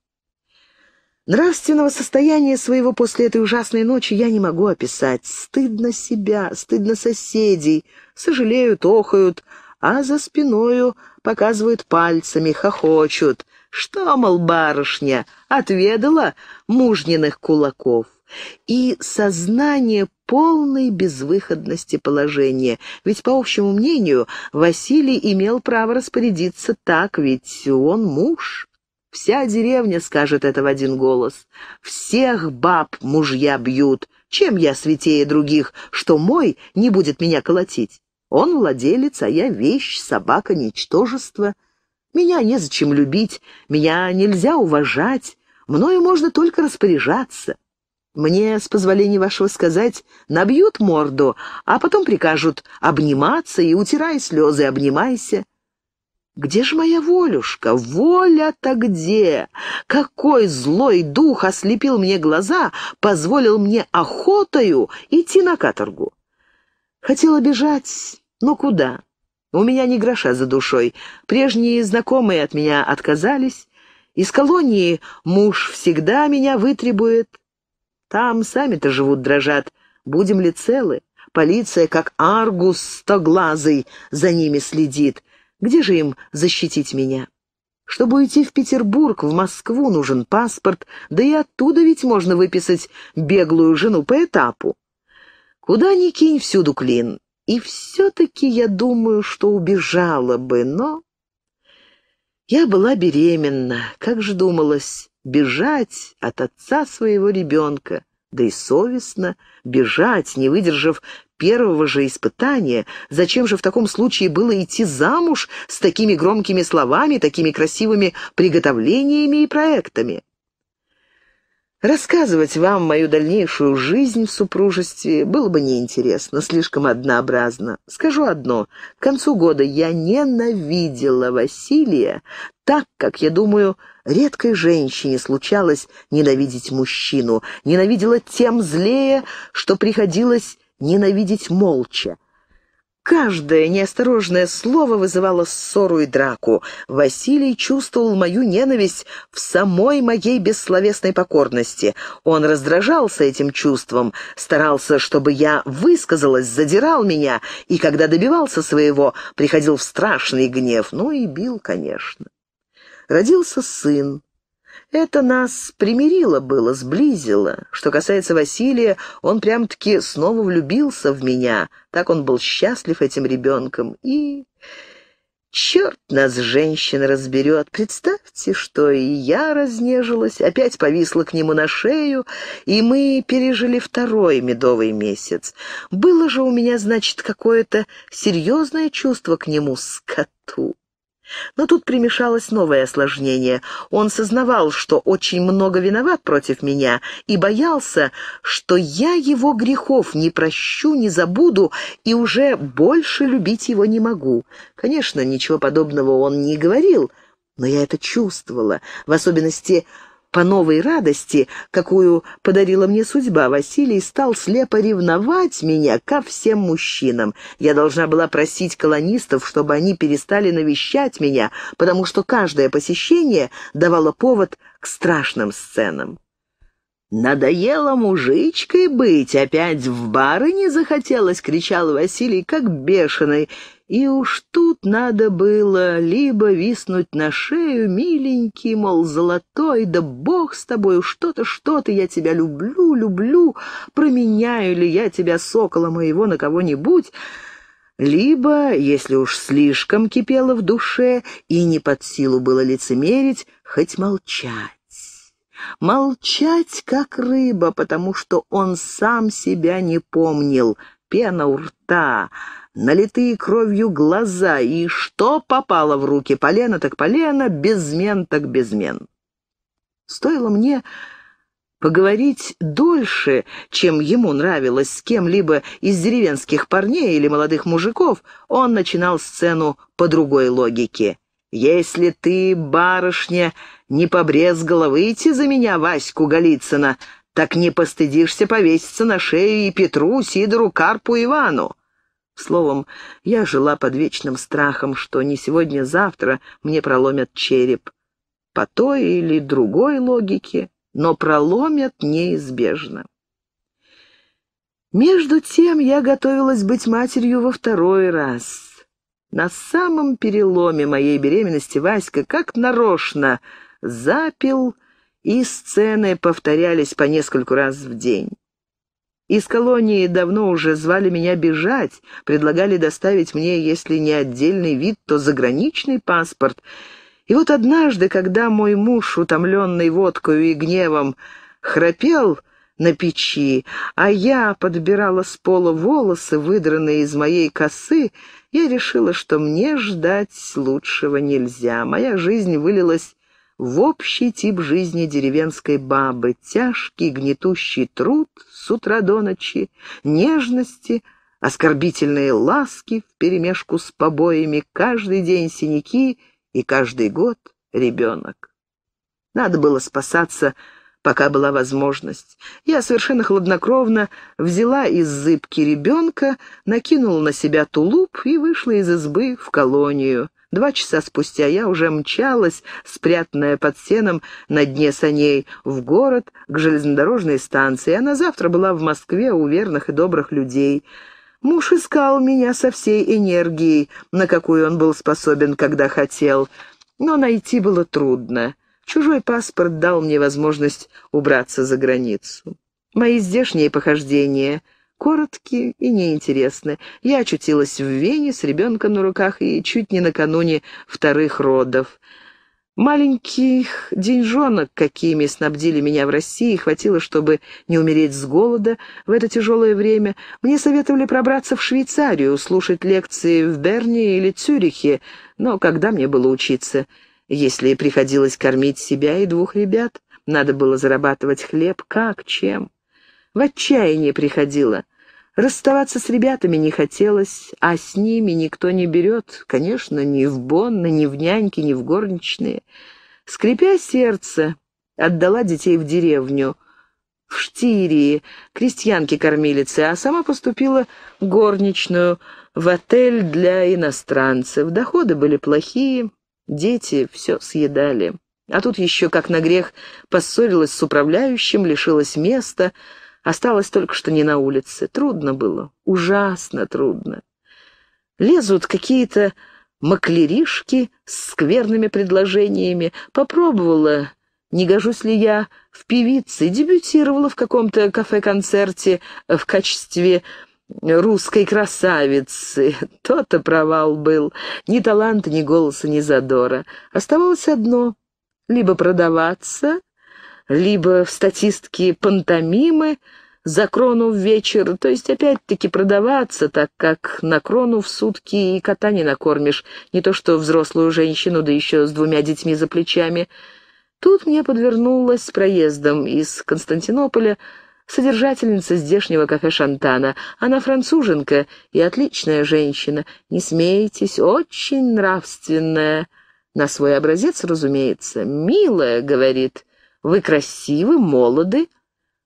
Нравственного состояния своего после этой ужасной ночи я не могу описать. Стыдно себя, стыдно соседей, сожалеют, охают, а за спиною показывают пальцами, хохочут. Что, мол, барышня, отведала мужниных кулаков? И сознание полной безвыходности положения. Ведь, по общему мнению, Василий имел право распорядиться так, ведь он муж. Вся деревня скажет это в один голос. Всех баб мужья бьют. Чем я святее других, что мой не будет меня колотить? Он владелец, а я вещь, собака, ничтожество. Меня незачем любить, меня нельзя уважать, мною можно только распоряжаться. Мне, с позволения вашего сказать, набьют морду, а потом прикажут обниматься и утирай слезы, обнимайся. Где же моя волюшка? Воля-то где? Какой злой дух ослепил мне глаза, позволил мне охотою идти на каторгу? Хотела бежать, ну куда? У меня не гроша за душой. Прежние знакомые от меня отказались. Из колонии муж всегда меня вытребует. Там сами-то живут, дрожат. Будем ли целы? Полиция, как аргус стоглазый, за ними следит. Где же им защитить меня? Чтобы уйти в Петербург, в Москву нужен паспорт, да и оттуда ведь можно выписать беглую жену по этапу. Куда ни кинь, всюду клин. И все-таки я думаю, что убежала бы, но... Я была беременна, как же думалось, бежать от отца своего ребенка, да и совестно, бежать, не выдержав первого же испытания. Зачем же в таком случае было идти замуж с такими громкими словами, такими красивыми приготовлениями и проектами? Рассказывать вам мою дальнейшую жизнь в супружестве было бы неинтересно, слишком однообразно. Скажу одно. К концу года я ненавидела Василия, так как, я думаю, редкой женщине случалось ненавидеть мужчину. Ненавидела тем злее, что приходилось ненавидеть молча. Каждое неосторожное слово вызывало ссору и драку. Василий чувствовал мою ненависть в самой моей бессловесной покорности. Он раздражался этим чувством, старался, чтобы я высказалась, задирал меня, и когда добивался своего, приходил в страшный гнев, ну и бил, конечно. Родился сын. Это нас примирило было, сблизило. Что касается Василия, он прям-таки снова влюбился в меня. Так он был счастлив этим ребенком. И... Черт нас, женщин, разберет. Представьте, что и я разнежилась, опять повисла к нему на шею, и мы пережили второй медовый месяц. Было же у меня, значит, какое-то серьезное чувство к нему, скоту. Но тут примешалось новое осложнение. Он сознавал, что очень много виноват против меня, и боялся, что я его грехов не прощу, не забуду и уже больше любить его не могу. Конечно, ничего подобного он не говорил, но я это чувствовала, в особенности по новой радости, какую подарила мне судьба, Василий стал слепо ревновать меня ко всем мужчинам. Я должна была просить колонистов, чтобы они перестали навещать меня, потому что каждое посещение давало повод к страшным сценам. «Надоело мужичкой быть, опять в бары не захотелось!» — кричал Василий, как бешеный, и уж тут надо было либо виснуть на шею, миленький, мол, золотой, да бог с тобой, что-то, что-то, я тебя люблю, люблю, променяю ли я тебя, сокола моего, на кого-нибудь, либо, если уж слишком кипело в душе и не под силу было лицемерить, хоть молчать. Молчать, как рыба, потому что он сам себя не помнил, пена у рта — налитые кровью глаза, и что попало в руки, полено так полено, безмен так безмен. Стоило мне поговорить дольше, чем ему нравилось с кем-либо из деревенских парней или молодых мужиков, он начинал сцену по другой логике. «Если ты, барышня, не побрезгала выйти за меня, Ваську Голицына, так не постыдишься повеситься на шею и Петру, Сидору, Карпу, Ивану. Словом, я жила под вечным страхом, что не сегодня-завтра а мне проломят череп. По той или другой логике, но проломят неизбежно. Между тем я готовилась быть матерью во второй раз. На самом переломе моей беременности Васька как нарочно запил, и сцены повторялись по нескольку раз в день. Из колонии давно уже звали меня бежать, предлагали доставить мне, если не отдельный вид, то заграничный паспорт. И вот однажды, когда мой муж, утомленный водкою и гневом, храпел на печи, а я подбирала с пола волосы, выдранные из моей косы, я решила, что мне ждать лучшего нельзя. Моя жизнь вылилась в общий тип жизни деревенской бабы. Тяжкий, гнетущий труд, с утра до ночи, нежности, оскорбительные ласки вперемешку с побоями, каждый день синяки и каждый год ребенок. Надо было спасаться, пока была возможность. Я совершенно хладнокровно взяла из зыбки ребенка, накинула на себя тулуп и вышла из избы в колонию — Два часа спустя я уже мчалась, спрятанная под сеном на дне саней, в город, к железнодорожной станции, а на завтра была в Москве у верных и добрых людей. Муж искал меня со всей энергией, на какую он был способен, когда хотел, но найти было трудно. Чужой паспорт дал мне возможность убраться за границу. Мои здешние похождения — коротки и неинтересны. Я очутилась в Вене с ребенком на руках и чуть не накануне вторых родов. Маленьких деньжонок, какими снабдили меня в России, хватило, чтобы не умереть с голода в это тяжелое время. Мне советовали пробраться в Швейцарию, слушать лекции в Берне или Цюрихе, но когда мне было учиться, если приходилось кормить себя и двух ребят? Надо было зарабатывать хлеб, как, чем? В отчаяние приходила. Расставаться с ребятами не хотелось, а с ними никто не берет, конечно, ни в Бонны, ни в няньки, ни в горничные. Скрипя сердце, отдала детей в деревню, в Штирии, крестьянки-кормилицы, а сама поступила горничную в отель для иностранцев. Доходы были плохие, дети все съедали. А тут еще, как на грех, поссорилась с управляющим, лишилась места — Осталось только что не на улице. Трудно было, ужасно трудно. Лезут какие-то маклеришки с скверными предложениями. Попробовала, не гожусь ли я в певице, дебютировала в каком-то кафе-концерте в качестве русской красавицы. То-то провал был. Ни таланта, ни голоса, ни задора. Оставалось одно — либо продаваться, либо в статистке пантомимы за крону в вечер, то есть опять-таки продаваться, так как на крону в сутки и кота не накормишь, не то что взрослую женщину, да еще с двумя детьми за плечами. Тут мне подвернулась с проездом из Константинополя содержательница здешнего кафе «Шантана». Она француженка и отличная женщина. Не смейтесь, очень нравственная. На свой образец, разумеется. «Милая», — говорит, — вы красивы, молоды,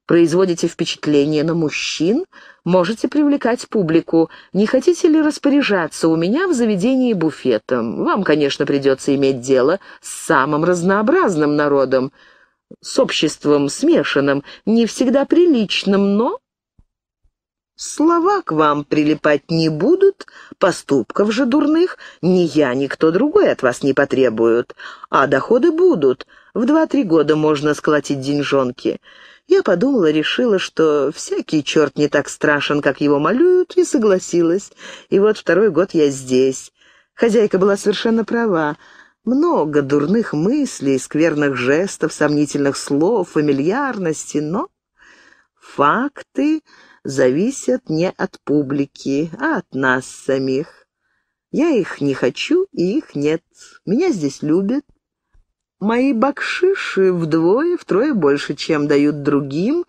производите впечатление на мужчин, можете привлекать публику. Не хотите ли распоряжаться у меня в заведении буфетом? Вам, конечно, придется иметь дело с самым разнообразным народом, с обществом смешанным, не всегда приличным, но... Слова к вам прилипать не будут, поступков же дурных ни я, ни кто другой от вас не потребуют, а доходы будут — в два-три года можно сколотить деньжонки. Я подумала, решила, что всякий черт не так страшен, как его малюют, и согласилась. И вот второй год я здесь. Хозяйка была совершенно права. Много дурных мыслей, скверных жестов, сомнительных слов, фамильярности, но факты зависят не от публики, а от нас самих. Я их не хочу и их нет. Меня здесь любят, Мои бакшиши вдвое-втрое больше, чем дают другим.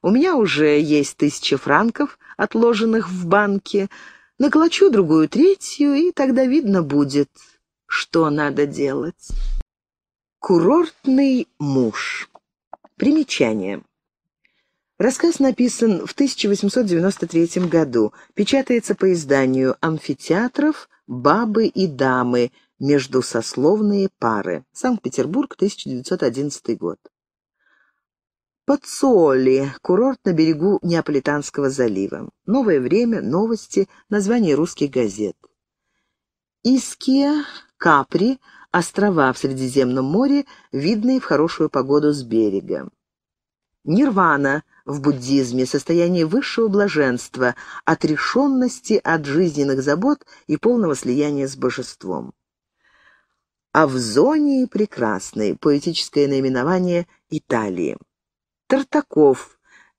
У меня уже есть тысяча франков, отложенных в банке. Наколочу другую третью, и тогда видно будет, что надо делать. Курортный муж. Примечание. Рассказ написан в 1893 году. Печатается по изданию «Амфитеатров», «Бабы и дамы», Междусословные пары. Санкт-Петербург, 1911 год. Пацоли – курорт на берегу Неаполитанского залива. Новое время, новости, название русских газет. Иския, Капри – острова в Средиземном море, видные в хорошую погоду с берега. Нирвана в буддизме – состояние высшего блаженства, отрешенности от жизненных забот и полного слияния с божеством. Авзонии Прекрасной, поэтическое наименование Италии. Тартаков,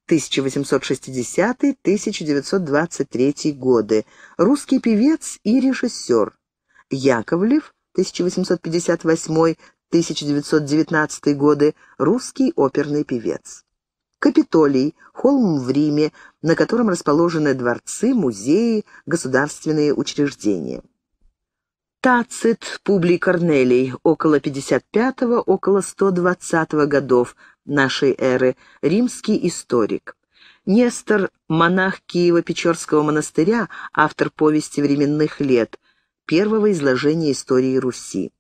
1860-1923 годы, русский певец и режиссер. Яковлев, 1858-1919 годы, русский оперный певец. Капитолий – холм в Риме, на котором расположены дворцы, музеи, государственные учреждения. Тацит Публий Корнелий, около 55-го, около 120-го годов нашей эры, римский историк. Нестор, монах Киева-Печорского монастыря, автор повести временных лет, первого изложения истории Руси.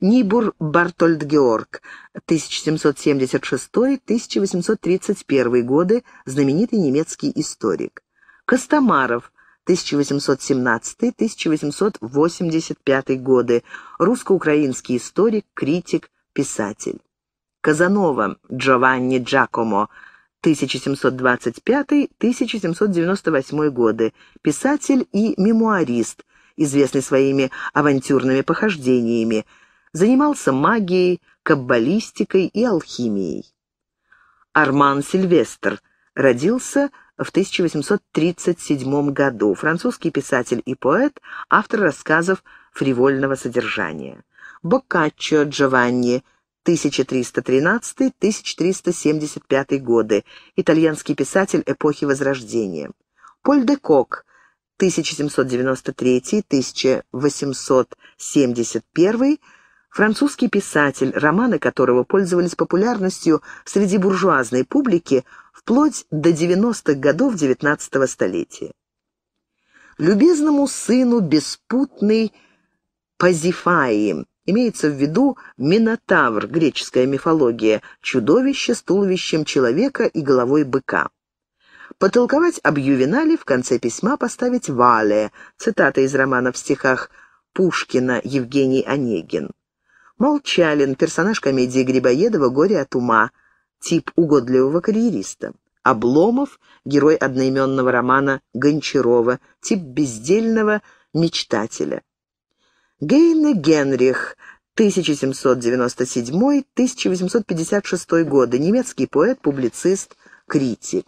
Нибур Бартольд Георг, 1776-1831 годы, знаменитый немецкий историк. Костомаров, 1817-1885 годы, русско-украинский историк, критик, писатель. Казанова Джованни Джакомо, 1725-1798 годы, писатель и мемуарист, известный своими авантюрными похождениями, занимался магией, каббалистикой и алхимией. Арман Сильвестр родился в в 1837 году, французский писатель и поэт, автор рассказов фривольного содержания. Боккаччо Джованни, 1313-1375 годы, итальянский писатель эпохи Возрождения. Поль де Кок, 1793-1871 французский писатель, романы которого пользовались популярностью среди буржуазной публики вплоть до 90-х годов XIX столетия. Любезному сыну беспутный Пазифаи, имеется в виду Минотавр, греческая мифология, чудовище с туловищем человека и головой быка. Потолковать об Ювенале в конце письма поставить Вале, цитата из романа в стихах Пушкина Евгений Онегин. Молчалин, персонаж комедии Грибоедова «Горе от ума», тип угодливого карьериста. Обломов — герой одноименного романа Гончарова, тип бездельного мечтателя. Гейна Генрих, 1797-1856 годы, немецкий поэт, публицист, критик.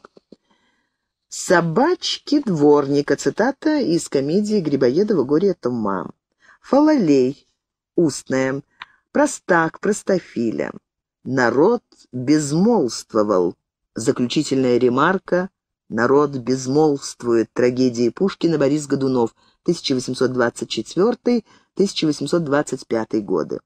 «Собачки дворника» — цитата из комедии Грибоедова «Горе от ума». «Фалалей» — устная. «Простак», «простофиля». Народ безмолвствовал. Заключительная ремарка «Народ безмолвствует. Трагедии Пушкина. Борис Годунов. 1824-1825 годы».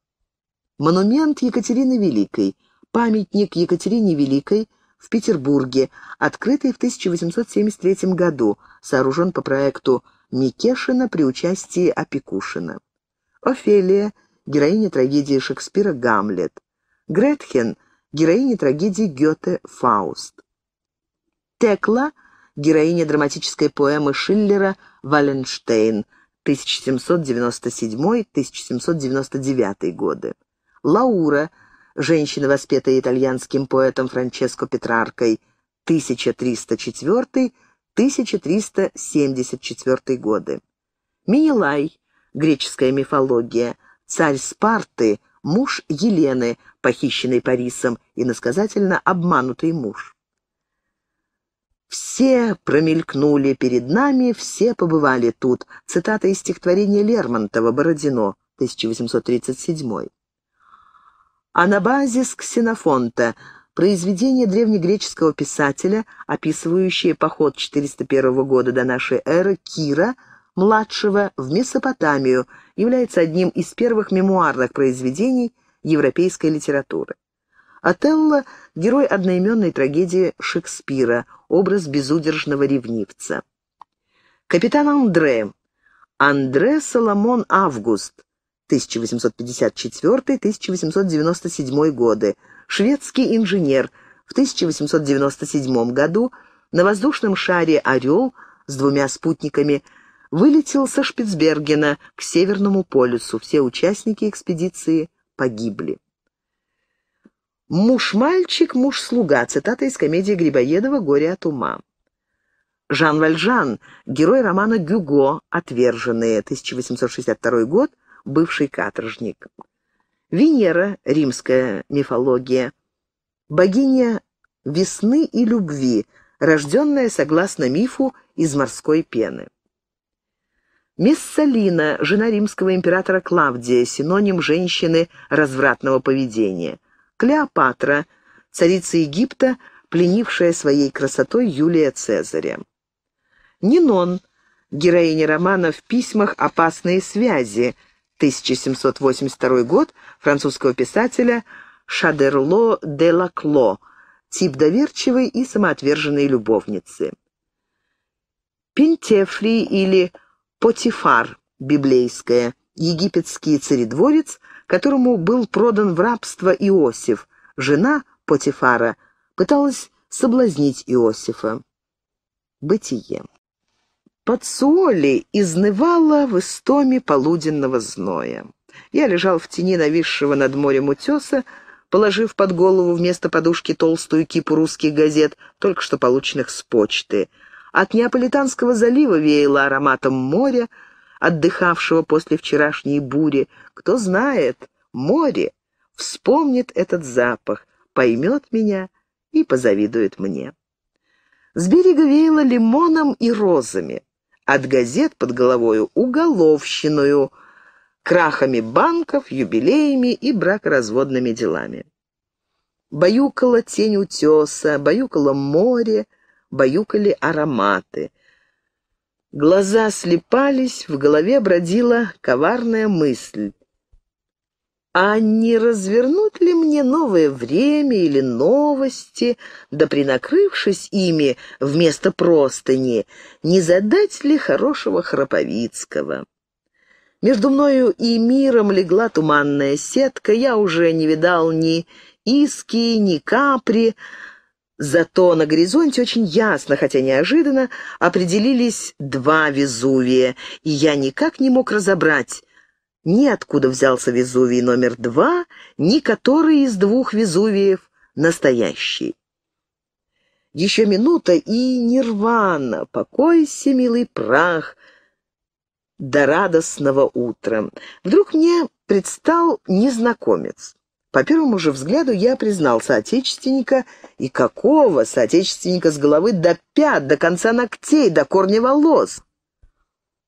Монумент Екатерины Великой. Памятник Екатерине Великой в Петербурге, открытый в 1873 году, сооружен по проекту Микешина при участии Опекушина. Офелия, героиня трагедии Шекспира «Гамлет». Гретхен — героиня трагедии Гёте «Фауст». Текла — героиня драматической поэмы Шиллера «Валенштейн» 1797-1799 годы. Лаура — женщина, воспетая итальянским поэтом Франческо Петраркой 1304-1374 годы. Минилай — греческая мифология, царь Спарты — муж Елены, похищенный Парисом, и насказательно обманутый муж. «Все промелькнули перед нами, все побывали тут» — цитата из стихотворения Лермонтова «Бородино», 1837. А на Анабазис Ксенофонта — произведение древнегреческого писателя, описывающее поход 401 года до нашей эры Кира — младшего в Месопотамию является одним из первых мемуарных произведений европейской литературы. Отелло – герой одноименной трагедии Шекспира, образ безудержного ревнивца. Капитан Андре. Андре Соломон Август, 1854-1897 годы, шведский инженер, в 1897 году на воздушном шаре «Орел» с двумя спутниками – вылетел со Шпицбергена к Северному полюсу. Все участники экспедиции погибли. «Муж-мальчик, муж-слуга» — цитата из комедии Грибоедова «Горе от ума». Жан Вальжан, герой романа «Гюго. Отверженные», 1862 год, бывший каторжник. Венера, римская мифология, богиня весны и любви, рожденная, согласно мифу, из морской пены. Мисс Салина, жена римского императора Клавдия, синоним женщины развратного поведения. Клеопатра, царица Египта, пленившая своей красотой Юлия Цезаря. Нинон, героиня романа «В письмах опасные связи», 1782 год, французского писателя Шадерло де Лакло, тип доверчивой и самоотверженной любовницы. Пентефрий или Потифар, библейское, египетский царедворец, которому был продан в рабство Иосиф. Жена Потифара пыталась соблазнить Иосифа. Бытие. Под Подсуоли изнывала в истоме полуденного зноя. Я лежал в тени нависшего над морем утеса, положив под голову вместо подушки толстую кипу русских газет, только что полученных с почты — от Неаполитанского залива веяло ароматом моря, отдыхавшего после вчерашней бури. Кто знает, море вспомнит этот запах, поймет меня и позавидует мне. С берега веяло лимоном и розами. От газет под головою уголовщиною, крахами банков, юбилеями и бракоразводными делами. Баюкала тень утеса, баюкала море, баюкали ароматы. Глаза слепались, в голове бродила коварная мысль. А не развернут ли мне новое время или новости, да принакрывшись ими вместо простыни, не задать ли хорошего Храповицкого? Между мною и миром легла туманная сетка, я уже не видал ни иски, ни капри, Зато на горизонте очень ясно, хотя неожиданно, определились два Везувия, и я никак не мог разобрать, ни откуда взялся Везувий номер два, ни который из двух Везувиев настоящий. Еще минута и нирвана, покойся, милый прах, до радостного утра. Вдруг мне предстал незнакомец. По первому же взгляду я признал соотечественника, и какого соотечественника с головы до пят, до конца ногтей, до корня волос.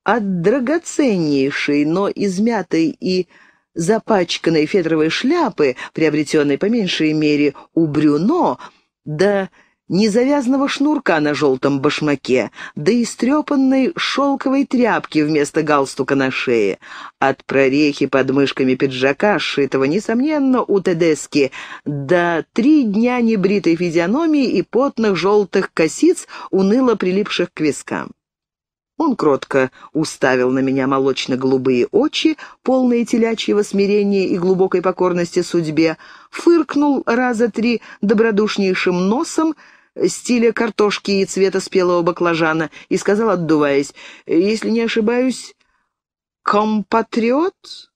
От драгоценнейшей, но измятой и запачканной фетровой шляпы, приобретенной по меньшей мере у Брюно, до незавязанного шнурка на желтом башмаке, да и стрепанной шелковой тряпки вместо галстука на шее. От прорехи под мышками пиджака, сшитого, несомненно, у Тедески, до три дня небритой физиономии и потных желтых косиц, уныло прилипших к вискам. Он кротко уставил на меня молочно-голубые очи, полные телячьего смирения и глубокой покорности судьбе, фыркнул раза три добродушнейшим носом, стиля картошки и цвета спелого баклажана, и сказал, отдуваясь, «Если не ошибаюсь, компатриот?»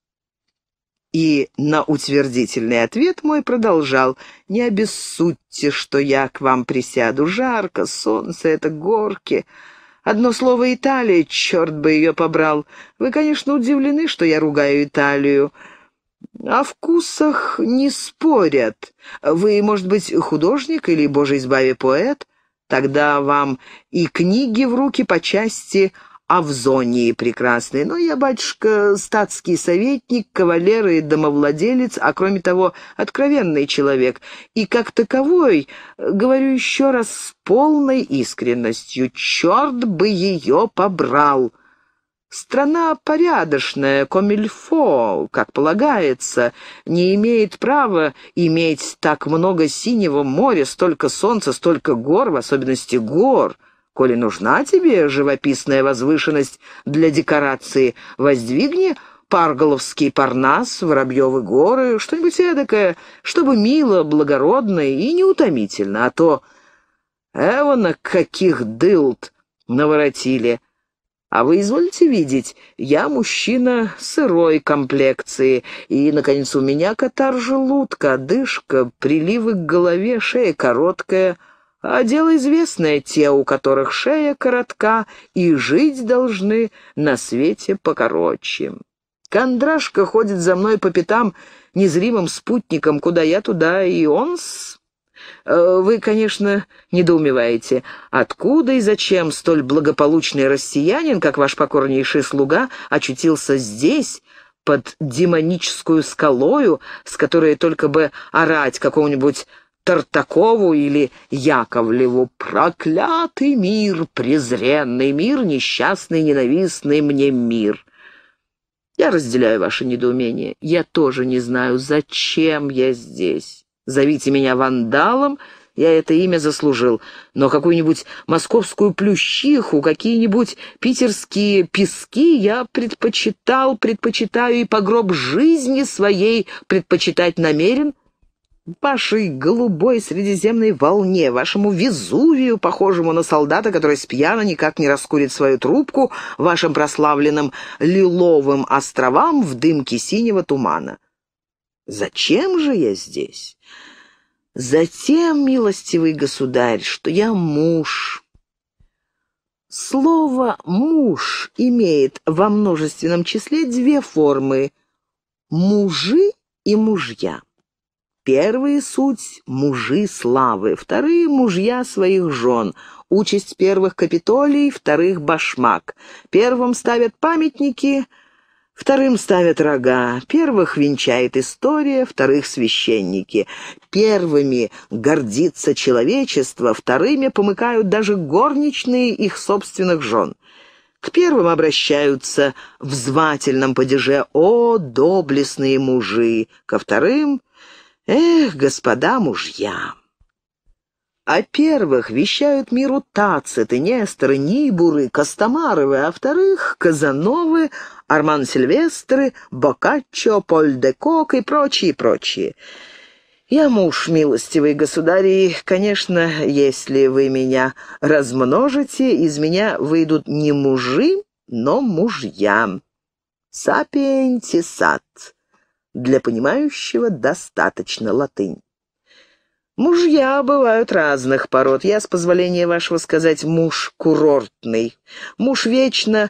И на утвердительный ответ мой продолжал. «Не обессудьте, что я к вам присяду. Жарко, солнце, это горки. Одно слово «Италия», черт бы ее побрал. Вы, конечно, удивлены, что я ругаю Италию. О вкусах не спорят. Вы, может быть, художник или, боже избави, поэт? Тогда вам и книги в руки по части а зоне прекрасные. Но ну, я, батюшка, статский советник, кавалер и домовладелец, а кроме того, откровенный человек. И как таковой, говорю еще раз с полной искренностью, черт бы ее побрал!» Страна порядочная, комильфо, как полагается, не имеет права иметь так много синего моря, столько солнца, столько гор, в особенности гор. Коли нужна тебе живописная возвышенность для декорации, воздвигни Парголовский Парнас, Воробьевы горы, что-нибудь эдакое, чтобы мило, благородно и неутомительно, а то эвона каких дылд наворотили». А вы извольте видеть, я мужчина сырой комплекции, и, наконец, у меня катар желудка, дышка, приливы к голове, шея короткая. А дело известное те, у которых шея коротка, и жить должны на свете покороче. Кондрашка ходит за мной по пятам, незримым спутником, куда я туда, и он -с Э, вы, конечно, недоумеваете, откуда и зачем столь благополучный россиянин, как ваш покорнейший слуга, очутился здесь, под демоническую скалою, с которой только бы орать какому-нибудь Тартакову или Яковлеву. «Проклятый мир, презренный мир, несчастный, ненавистный мне мир!» Я разделяю ваше недоумение. Я тоже не знаю, зачем я здесь. Зовите меня вандалом, я это имя заслужил, но какую-нибудь московскую плющиху, какие-нибудь питерские пески я предпочитал, предпочитаю и погроб жизни своей предпочитать намерен, вашей голубой средиземной волне, вашему Везувию, похожему на солдата, который с пьяна никак не раскурит свою трубку, вашим прославленным лиловым островам в дымке синего тумана. Зачем же я здесь? Затем, милостивый государь, что я муж. Слово «муж» имеет во множественном числе две формы – мужи и мужья. Первые суть – мужи славы, вторые – мужья своих жен. Участь первых – Капитолий, вторых – Башмак. Первым ставят памятники – Вторым ставят рога, первых венчает история, вторых — священники. Первыми гордится человечество, вторыми помыкают даже горничные их собственных жен. К первым обращаются в звательном падеже «О, доблестные мужи!» Ко вторым «Эх, господа мужья!» О а первых вещают миру Тациты, Несторы, Нибуры, Костомаровы, а вторых — Казановы, Арман Сильвестры, Бокаччо, Поль де Кок и прочие, прочие. Я муж, милостивый государь, и, конечно, если вы меня размножите, из меня выйдут не мужи, но мужья. Сапиентисат. Для понимающего достаточно латынь. Мужья бывают разных пород. Я, с позволения вашего сказать, муж курортный. Муж вечно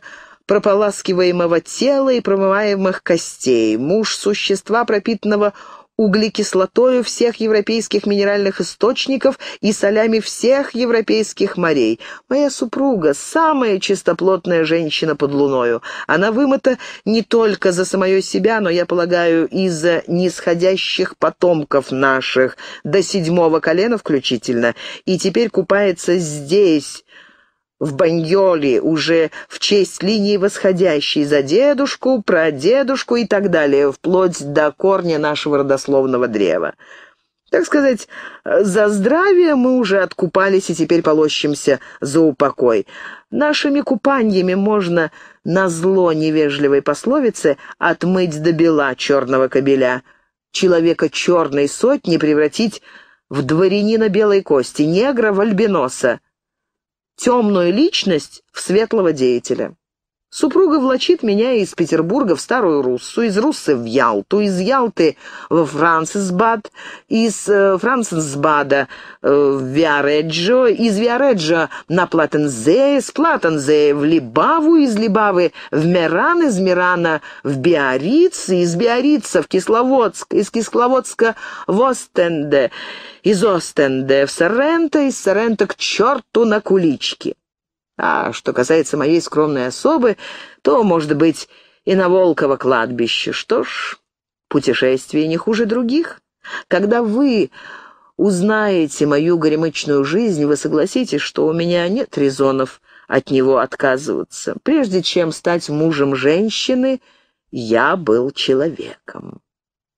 прополаскиваемого тела и промываемых костей, муж существа, пропитанного углекислотою всех европейских минеральных источников и солями всех европейских морей. Моя супруга — самая чистоплотная женщина под луною. Она вымыта не только за самое себя, но, я полагаю, и за нисходящих потомков наших, до седьмого колена включительно, и теперь купается здесь, в Баньоле уже в честь линии восходящей за дедушку, прадедушку и так далее, вплоть до корня нашего родословного древа. Так сказать, за здравие мы уже откупались и теперь полощемся за упокой. Нашими купаниями можно на зло невежливой пословице отмыть до бела черного кобеля, человека черной сотни превратить в дворянина белой кости, негра в альбиноса, темную личность в светлого деятеля. Супруга влачит меня из Петербурга в Старую Руссу, из Руссы в Ялту, из Ялты во Францисбад, из э, Францисбада э, в Виареджо, из Виареджо на Платензее, из Платензея в Либаву, из Либавы в Меран, из Мерана в Биориц, из Биорица в Кисловодск, из Кисловодска в Остенде, из Остенде в Соренто, из Соренто к черту на кулички. А что касается моей скромной особы, то, может быть, и на Волково кладбище. Что ж, путешествие не хуже других. Когда вы узнаете мою горемычную жизнь, вы согласитесь, что у меня нет резонов от него отказываться. Прежде чем стать мужем женщины, я был человеком.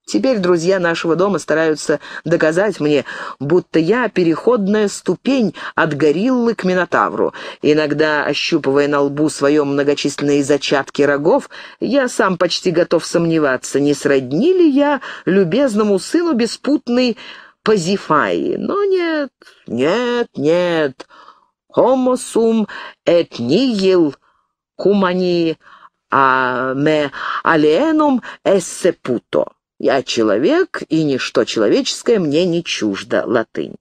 Теперь друзья нашего дома стараются доказать мне, будто я переходная ступень от гориллы к минотавру. Иногда, ощупывая на лбу свое многочисленные зачатки рогов, я сам почти готов сомневаться, не сродни ли я любезному сыну беспутной Пазифаи. Но нет, нет, нет. Homo sum et nihil cum me alienum esse puto. «Я человек, и ничто человеческое мне не чуждо» — латынь.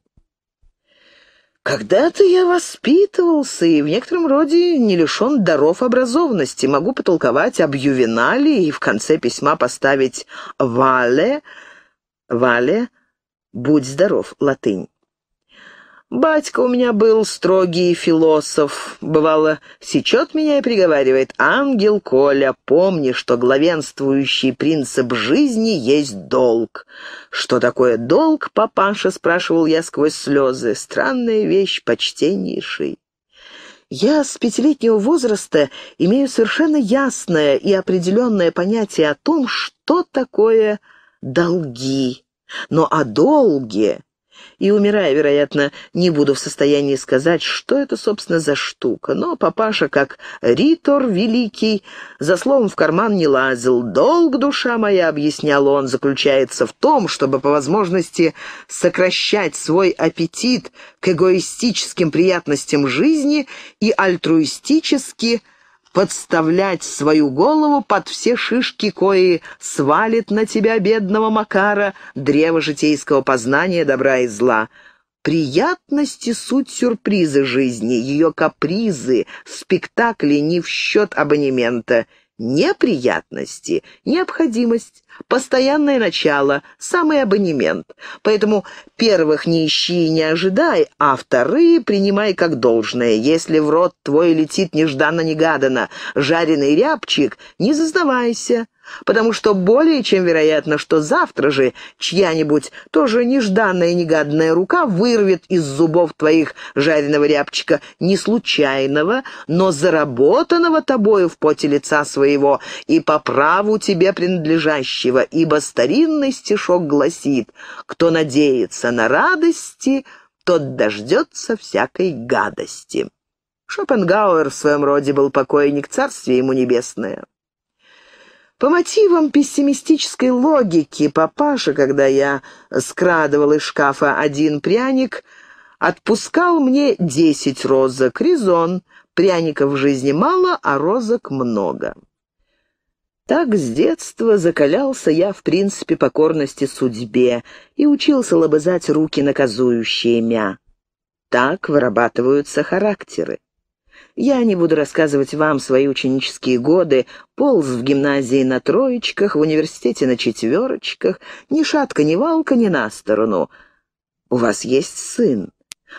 Когда-то я воспитывался и в некотором роде не лишен даров образованности. Могу потолковать об ювенале и в конце письма поставить «вале», «вале», «будь здоров», латынь. Батька у меня был строгий философ. Бывало, сечет меня и приговаривает, «Ангел Коля, помни, что главенствующий принцип жизни есть долг». «Что такое долг, папаша?» — спрашивал я сквозь слезы. «Странная вещь, почтеннейший». Я с пятилетнего возраста имею совершенно ясное и определенное понятие о том, что такое долги. Но о долге и, умирая, вероятно, не буду в состоянии сказать, что это, собственно, за штука. Но папаша, как ритор великий, за словом в карман не лазил. «Долг, душа моя», — объяснял он, — «заключается в том, чтобы по возможности сокращать свой аппетит к эгоистическим приятностям жизни и альтруистически подставлять свою голову под все шишки, кои свалит на тебя, бедного Макара, древо житейского познания добра и зла. Приятности — суть сюрпризы жизни, ее капризы, спектакли не в счет абонемента — Неприятности, необходимость, постоянное начало, самый абонемент. Поэтому первых не ищи и не ожидай, а вторые принимай как должное. Если в рот твой летит нежданно-негаданно жареный рябчик, не зазнавайся потому что более чем вероятно, что завтра же чья-нибудь тоже нежданная негадная рука вырвет из зубов твоих жареного рябчика не случайного, но заработанного тобою в поте лица своего и по праву тебе принадлежащего, ибо старинный стишок гласит «Кто надеется на радости, тот дождется всякой гадости». Шопенгауэр в своем роде был покойник, царствие ему небесное. По мотивам пессимистической логики папаша, когда я скрадывал из шкафа один пряник, отпускал мне десять розок. Резон. Пряников в жизни мало, а розок много. Так с детства закалялся я в принципе покорности судьбе и учился лобызать руки наказующие мя. Так вырабатываются характеры. Я не буду рассказывать вам свои ученические годы. Полз в гимназии на троечках, в университете на четверочках. Ни шатка, ни валка, ни на сторону. У вас есть сын.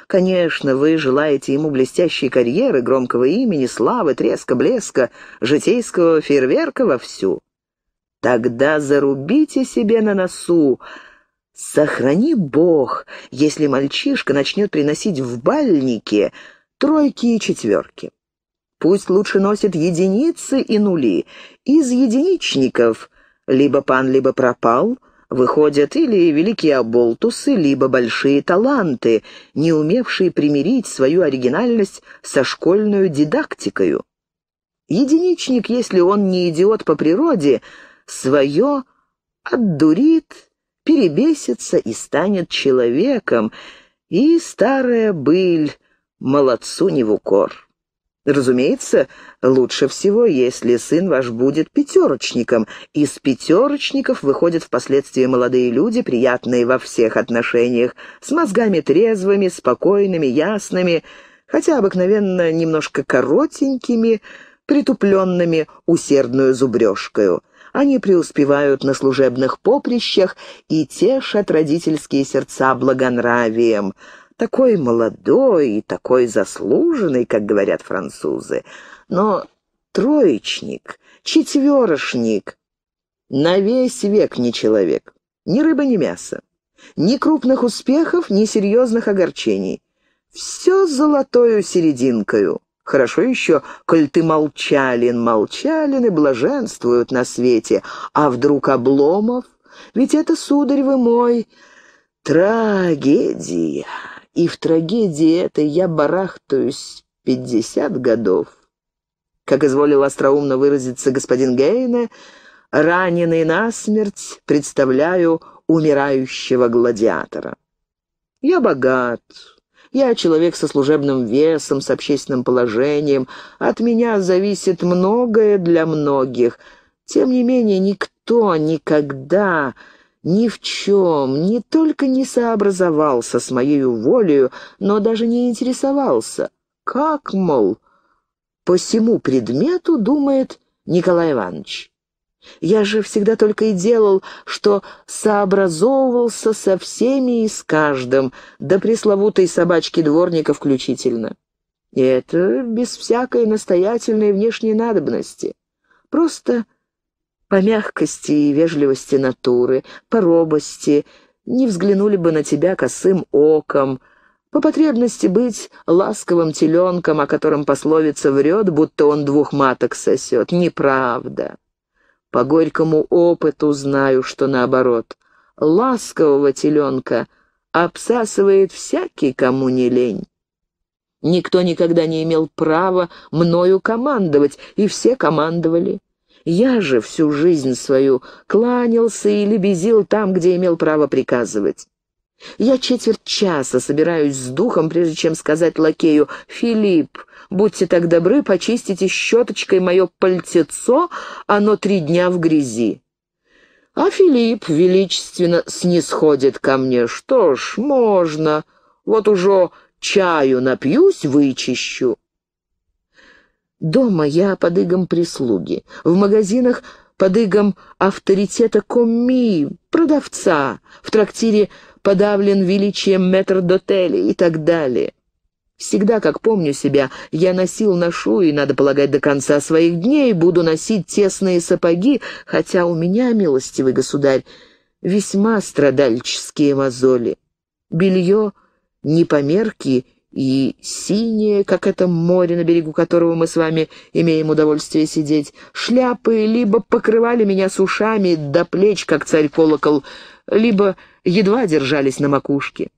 Конечно, вы желаете ему блестящей карьеры, громкого имени, славы, треска, блеска, житейского фейерверка вовсю. Тогда зарубите себе на носу. Сохрани Бог, если мальчишка начнет приносить в бальнике тройки и четверки. Пусть лучше носит единицы и нули. Из единичников либо пан, либо пропал — Выходят или великие оболтусы, либо большие таланты, не умевшие примирить свою оригинальность со школьную дидактикою. Единичник, если он не идиот по природе, свое отдурит, перебесится и станет человеком, и старая быль, молодцу не в укор. Разумеется, лучше всего, если сын ваш будет пятерочником. Из пятерочников выходят впоследствии молодые люди, приятные во всех отношениях, с мозгами трезвыми, спокойными, ясными, хотя обыкновенно немножко коротенькими, притупленными усердную зубрежкою. Они преуспевают на служебных поприщах и тешат родительские сердца благонравием — такой молодой и такой заслуженный, как говорят французы. Но троечник, четверошник на весь век не человек. Ни рыба, ни мясо. Ни крупных успехов, ни серьезных огорчений. Все золотою серединкою. Хорошо еще, коль ты молчалин, молчален и блаженствуют на свете. А вдруг Обломов? Ведь это, сударь вы мой, трагедия» и в трагедии этой я барахтаюсь пятьдесят годов. Как изволил остроумно выразиться господин Гейне, раненый насмерть представляю умирающего гладиатора. Я богат, я человек со служебным весом, с общественным положением, от меня зависит многое для многих. Тем не менее, никто никогда ни в чем не только не сообразовался с моею волею, но даже не интересовался. Как, мол, по всему предмету думает Николай Иванович? Я же всегда только и делал, что сообразовывался со всеми и с каждым, до пресловутой собачки дворника включительно. И это без всякой настоятельной внешней надобности. Просто по мягкости и вежливости натуры, по робости, не взглянули бы на тебя косым оком, по потребности быть ласковым теленком, о котором пословица врет, будто он двух маток сосет. Неправда. По горькому опыту знаю, что наоборот. Ласкового теленка обсасывает всякий, кому не лень. Никто никогда не имел права мною командовать, и все командовали. Я же всю жизнь свою кланялся и лебезил там, где имел право приказывать. Я четверть часа собираюсь с духом, прежде чем сказать лакею «Филипп, будьте так добры, почистите щеточкой мое пальтецо, оно три дня в грязи». А Филипп величественно снисходит ко мне. «Что ж, можно. Вот уже чаю напьюсь, вычищу». Дома я под игом прислуги, в магазинах под игом авторитета комми, продавца, в трактире подавлен величием метрдотеля и так далее. Всегда, как помню себя, я носил, ношу и, надо полагать, до конца своих дней буду носить тесные сапоги, хотя у меня, милостивый государь, весьма страдальческие мозоли. Белье не померки и синие, как это море, на берегу которого мы с вами имеем удовольствие сидеть. Шляпы либо покрывали меня с ушами до плеч, как царь-колокол, либо едва держались на макушке.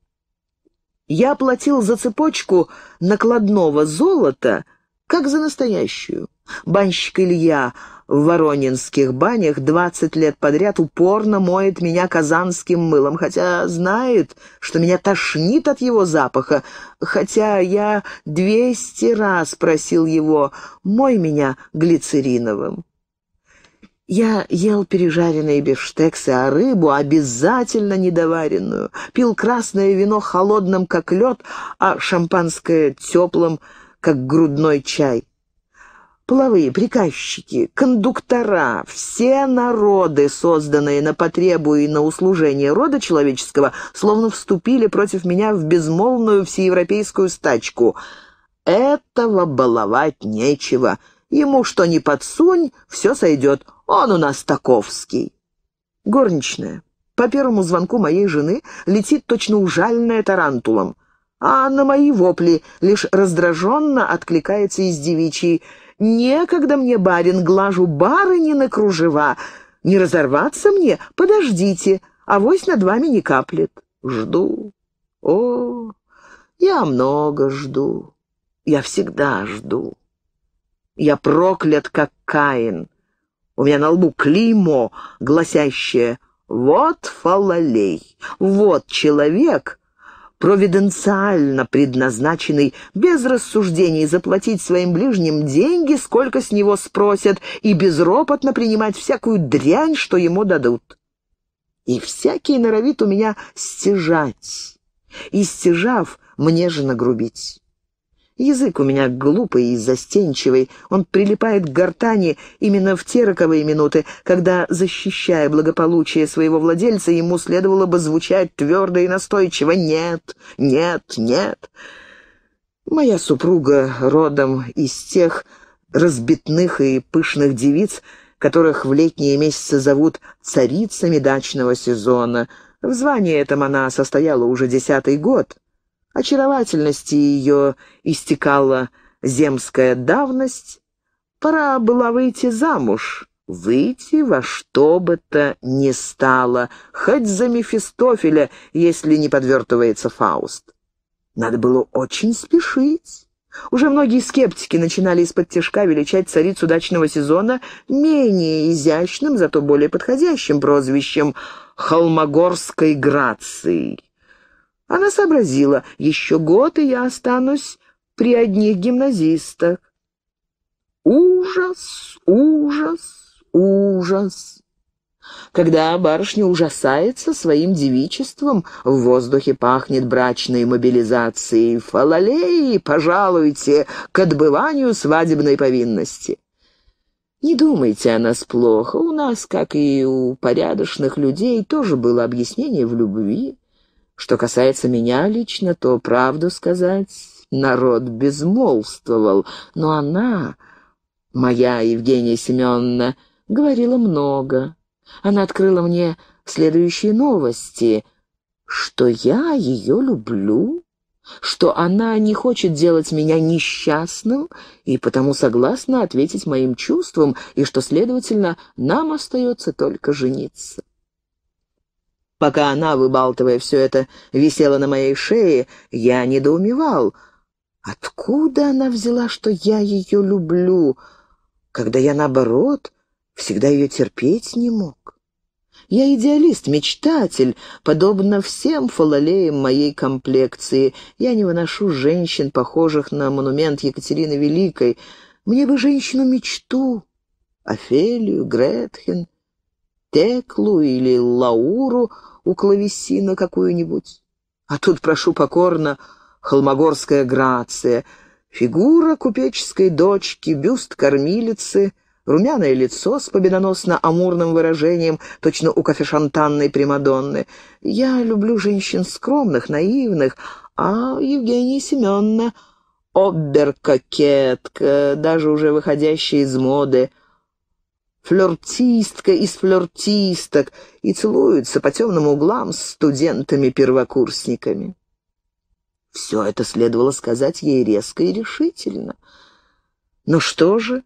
Я платил за цепочку накладного золота, как за настоящую. Банщик Илья в воронинских банях двадцать лет подряд упорно моет меня казанским мылом, хотя знает, что меня тошнит от его запаха, хотя я двести раз просил его «мой меня глицериновым». Я ел пережаренные бифштексы, а рыбу обязательно недоваренную, пил красное вино холодным, как лед, а шампанское теплым, как грудной чай. Половые приказчики, кондуктора, все народы, созданные на потребу и на услужение рода человеческого, словно вступили против меня в безмолвную всеевропейскую стачку. Этого баловать нечего. Ему что ни подсунь, все сойдет. Он у нас таковский. Горничная. По первому звонку моей жены летит точно ужальная тарантулом. А на мои вопли лишь раздраженно откликается из девичьей Некогда мне, барин, глажу барыни на кружева. Не разорваться мне? Подождите, авось над вами не каплет. Жду. О, я много жду. Я всегда жду. Я проклят, как Каин. У меня на лбу клеймо, гласящее «Вот фалалей, вот человек, провиденциально предназначенный без рассуждений заплатить своим ближним деньги, сколько с него спросят, и безропотно принимать всякую дрянь, что ему дадут. И всякий норовит у меня стяжать, и стяжав, мне же нагрубить. Язык у меня глупый и застенчивый. Он прилипает к гортани именно в те роковые минуты, когда, защищая благополучие своего владельца, ему следовало бы звучать твердо и настойчиво «нет, нет, нет». Моя супруга родом из тех разбитных и пышных девиц, которых в летние месяцы зовут «царицами дачного сезона». В звании этом она состояла уже десятый год очаровательности ее истекала земская давность, пора была выйти замуж, выйти во что бы то ни стало, хоть за Мефистофеля, если не подвертывается Фауст. Надо было очень спешить. Уже многие скептики начинали из-под тяжка величать царицу дачного сезона менее изящным, зато более подходящим прозвищем «холмогорской грацией». Она сообразила, еще год, и я останусь при одних гимназистах. Ужас, ужас, ужас. Когда барышня ужасается своим девичеством, в воздухе пахнет брачной мобилизацией. Фалалей, пожалуйте, к отбыванию свадебной повинности. Не думайте о нас плохо. У нас, как и у порядочных людей, тоже было объяснение в любви. Что касается меня лично, то, правду сказать, народ безмолвствовал, но она, моя Евгения Семеновна, говорила много. Она открыла мне следующие новости, что я ее люблю, что она не хочет делать меня несчастным и потому согласна ответить моим чувствам, и что, следовательно, нам остается только жениться. Пока она, выбалтывая все это, висела на моей шее, я недоумевал. Откуда она взяла, что я ее люблю, когда я, наоборот, всегда ее терпеть не мог? Я идеалист, мечтатель, подобно всем фалалеям моей комплекции. Я не выношу женщин, похожих на монумент Екатерины Великой. Мне бы женщину-мечту, Офелию, Гретхен, Теклу или Лауру — у клавесина какую-нибудь. А тут, прошу покорно, холмогорская грация, фигура купеческой дочки, бюст кормилицы, румяное лицо с победоносно-амурным выражением, точно у кофешантанной Примадонны. Я люблю женщин скромных, наивных, а Евгения Семеновна оберкокетка, даже уже выходящая из моды — флиртистка из флиртисток и целуются по темным углам с студентами-первокурсниками. Все это следовало сказать ей резко и решительно. Но что же,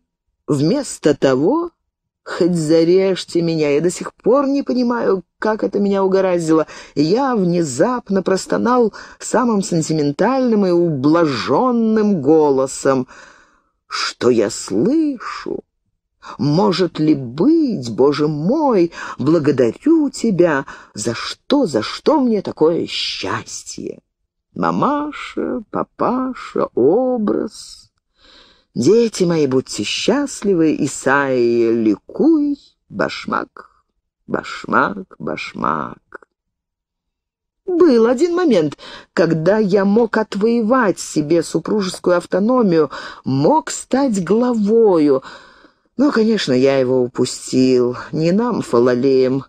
вместо того, хоть зарежьте меня, я до сих пор не понимаю, как это меня угораздило, я внезапно простонал самым сентиментальным и ублаженным голосом, что я слышу может ли быть, Боже мой, благодарю тебя, за что, за что мне такое счастье? Мамаша, папаша, образ. Дети мои, будьте счастливы, Исаия, ликуй, башмак, башмак, башмак. Был один момент, когда я мог отвоевать себе супружескую автономию, мог стать главою, ну конечно, я его упустил. Не нам, фалалеем,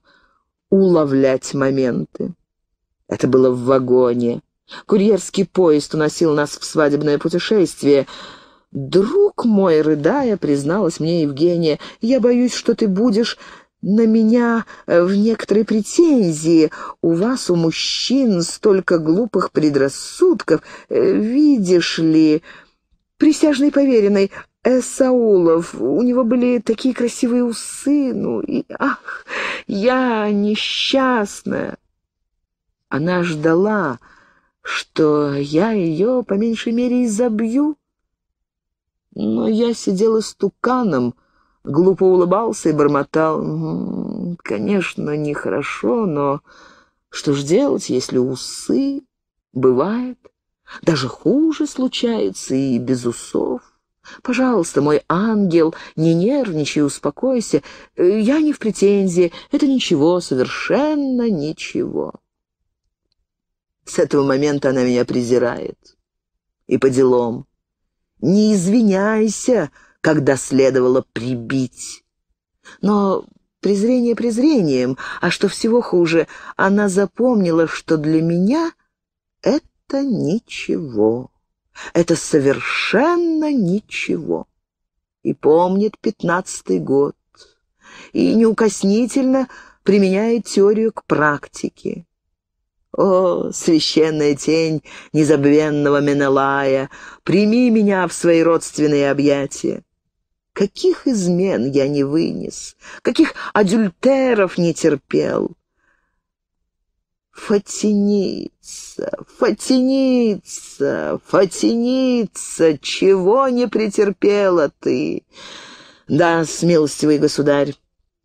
уловлять моменты. Это было в вагоне. Курьерский поезд уносил нас в свадебное путешествие. «Друг мой, рыдая, призналась мне Евгения, я боюсь, что ты будешь на меня э, в некоторые претензии. У вас, у мужчин, столько глупых предрассудков. Э, видишь ли...» Присяжный поверенный Эсаулов. У него были такие красивые усы, ну и... Ах, я несчастная!» Она ждала, что я ее, по меньшей мере, изобью. Но я сидела стуканом, глупо улыбался и бормотал. «М -м, «Конечно, нехорошо, но что ж делать, если усы? Бывает. Даже хуже случается и без усов». Пожалуйста, мой ангел, не нервничай, успокойся. Э, я не в претензии. Это ничего, совершенно ничего. С этого момента она меня презирает. И по делам. Не извиняйся, когда следовало прибить. Но презрение презрением, а что всего хуже, она запомнила, что для меня это ничего. Это совершенно ничего. И помнит пятнадцатый год. И неукоснительно применяет теорию к практике. О, священная тень незабвенного Менелая, прими меня в свои родственные объятия. Каких измен я не вынес, каких адюльтеров не терпел. Фатиница, Фатиница, Фатиница, чего не претерпела ты? Да, смилостивый государь,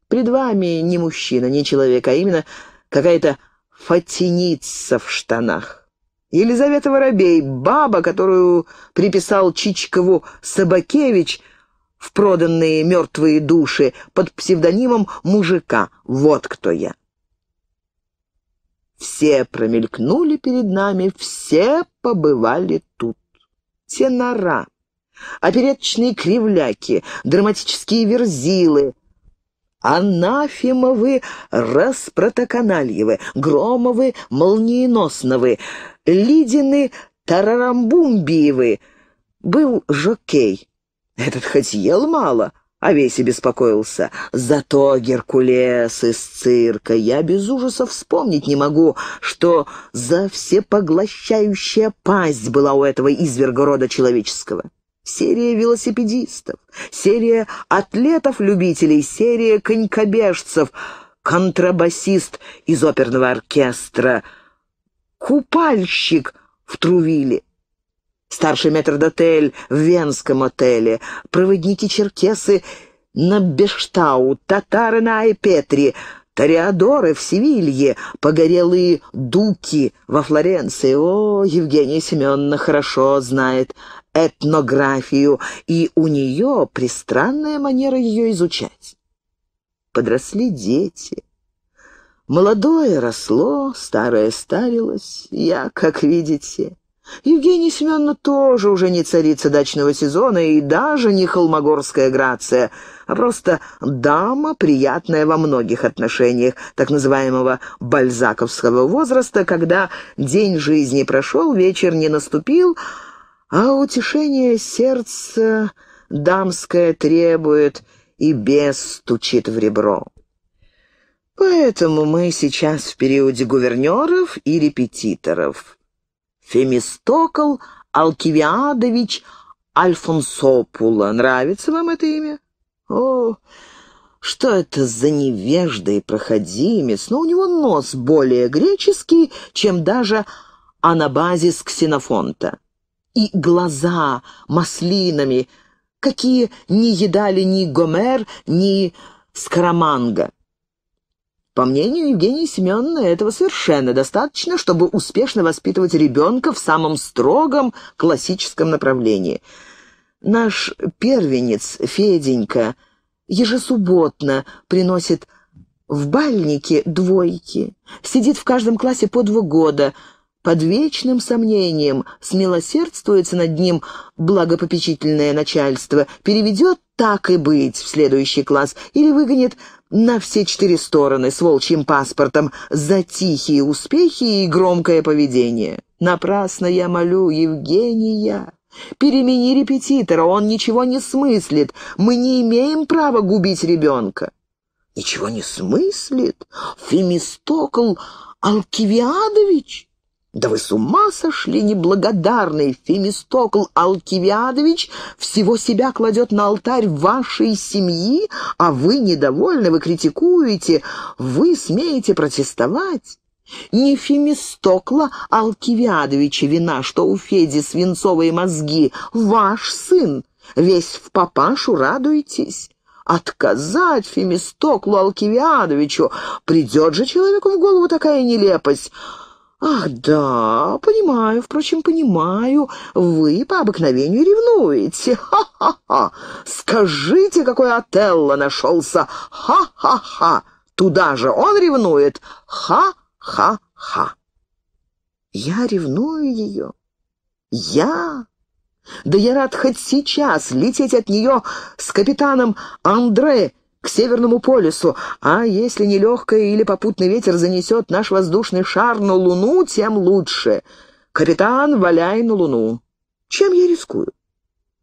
пред вами не мужчина, не человек, а именно какая-то Фатиница в штанах. Елизавета Воробей, баба, которую приписал Чичкову Собакевич в проданные мертвые души под псевдонимом мужика. Вот кто я. Все промелькнули перед нами, все побывали тут. Тенора, опереточные кривляки, драматические верзилы, анафимовы распротоканальевы, громовы молниеносновы, лидины тарарамбумбиевы. Был жокей. Этот хоть ел мало, а весь и беспокоился. Зато Геркулес из цирка. Я без ужаса вспомнить не могу, что за всепоглощающая пасть была у этого изверга рода человеческого. Серия велосипедистов, серия атлетов-любителей, серия конькобежцев, контрабасист из оперного оркестра, купальщик в Трувиле старший метрдотель в венском отеле, проводники-черкесы на Бештау, татары на Айпетри, Тореадоры в Севилье, погорелые дуки во Флоренции. О, Евгения Семеновна хорошо знает этнографию, и у нее пристранная манера ее изучать. Подросли дети. Молодое росло, старое старилось, я, как видите, Евгения Семеновна тоже уже не царица дачного сезона и даже не холмогорская грация, а просто дама, приятная во многих отношениях, так называемого бальзаковского возраста, когда день жизни прошел, вечер не наступил, а утешение сердца дамское требует и без стучит в ребро. Поэтому мы сейчас в периоде гувернеров и репетиторов. Фемистокл Алкивиадович Альфонсопула. Нравится вам это имя? О, что это за невежда и проходимец? Но у него нос более греческий, чем даже анабазис ксенофонта. И глаза маслинами, какие не едали ни Гомер, ни Скороманга. По мнению Евгении Семеновны, этого совершенно достаточно, чтобы успешно воспитывать ребенка в самом строгом классическом направлении. Наш первенец, Феденька, ежесубботно приносит в бальнике двойки, сидит в каждом классе по два года, под вечным сомнением смилосердствуется над ним благопопечительное начальство, переведет так и быть в следующий класс или выгонит на все четыре стороны с волчьим паспортом за тихие успехи и громкое поведение. Напрасно я молю Евгения. Перемени репетитора, он ничего не смыслит. Мы не имеем права губить ребенка. Ничего не смыслит? Фемистокл Алкивиадович? «Да вы с ума сошли, неблагодарный Фемистокл Алкивиадович всего себя кладет на алтарь вашей семьи, а вы недовольны, вы критикуете, вы смеете протестовать?» Не Фемистокла Алкивиадовича вина, что у Феди свинцовые мозги. Ваш сын. Весь в папашу радуетесь. Отказать Фемистоклу Алкивиадовичу. Придет же человеку в голову такая нелепость. «Ах, да, понимаю, впрочем, понимаю, вы по обыкновению ревнуете. Ха-ха-ха! Скажите, какой Отелло нашелся! Ха-ха-ха! Туда же он ревнует! Ха-ха-ха!» «Я ревную ее! Я!» Да я рад хоть сейчас лететь от нее с капитаном Андре к Северному полюсу, а если нелегкое или попутный ветер занесет наш воздушный шар на Луну, тем лучше. Капитан, валяй на Луну. Чем я рискую?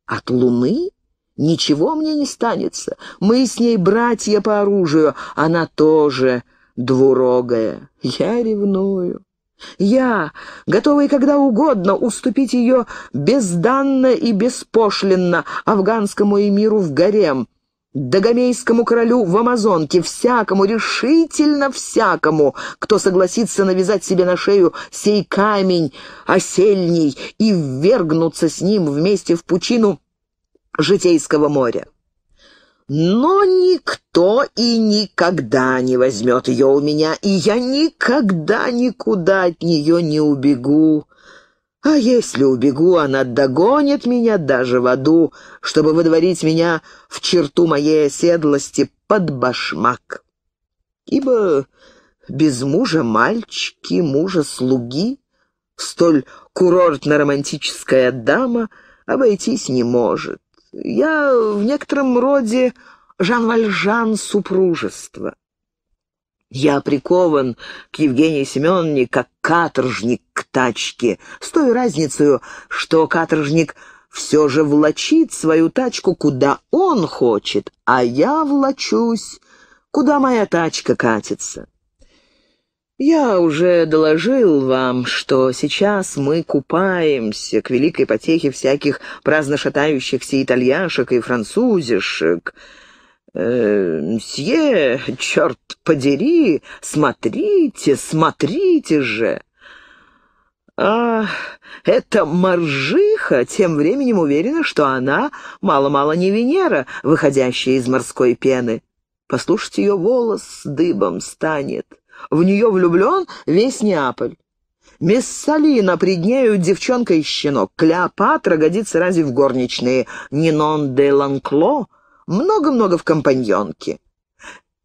От Луны? Ничего мне не станется. Мы с ней братья по оружию, она тоже двурогая. Я ревную. Я, готовый когда угодно уступить ее безданно и беспошлинно афганскому эмиру в гарем, Дагомейскому королю в Амазонке, всякому, решительно всякому, кто согласится навязать себе на шею сей камень осельний и ввергнуться с ним вместе в пучину Житейского моря. Но никто и никогда не возьмет ее у меня, и я никогда никуда от нее не убегу. А если убегу, она догонит меня даже в аду, чтобы выдворить меня в черту моей оседлости под башмак. Ибо без мужа мальчики, мужа слуги, столь курортно-романтическая дама обойтись не может. Я в некотором роде Жан Вальжан супружества. Я прикован к Евгении Семеновне как каторжник к тачке, с той разницей, что каторжник все же влочит свою тачку, куда он хочет, а я влочусь, куда моя тачка катится. Я уже доложил вам, что сейчас мы купаемся к великой потехе всяких праздношатающихся итальяшек и французишек — э, «Мсье, черт подери, смотрите, смотрите же!» А эта моржиха тем временем уверена, что она мало-мало не Венера, выходящая из морской пены. Послушайте ее волос дыбом станет. В нее влюблен весь Неаполь. Мессалина пред нею девчонка и щенок. Клеопатра годится разве в горничные. Нинон де Ланкло — много-много в компаньонке.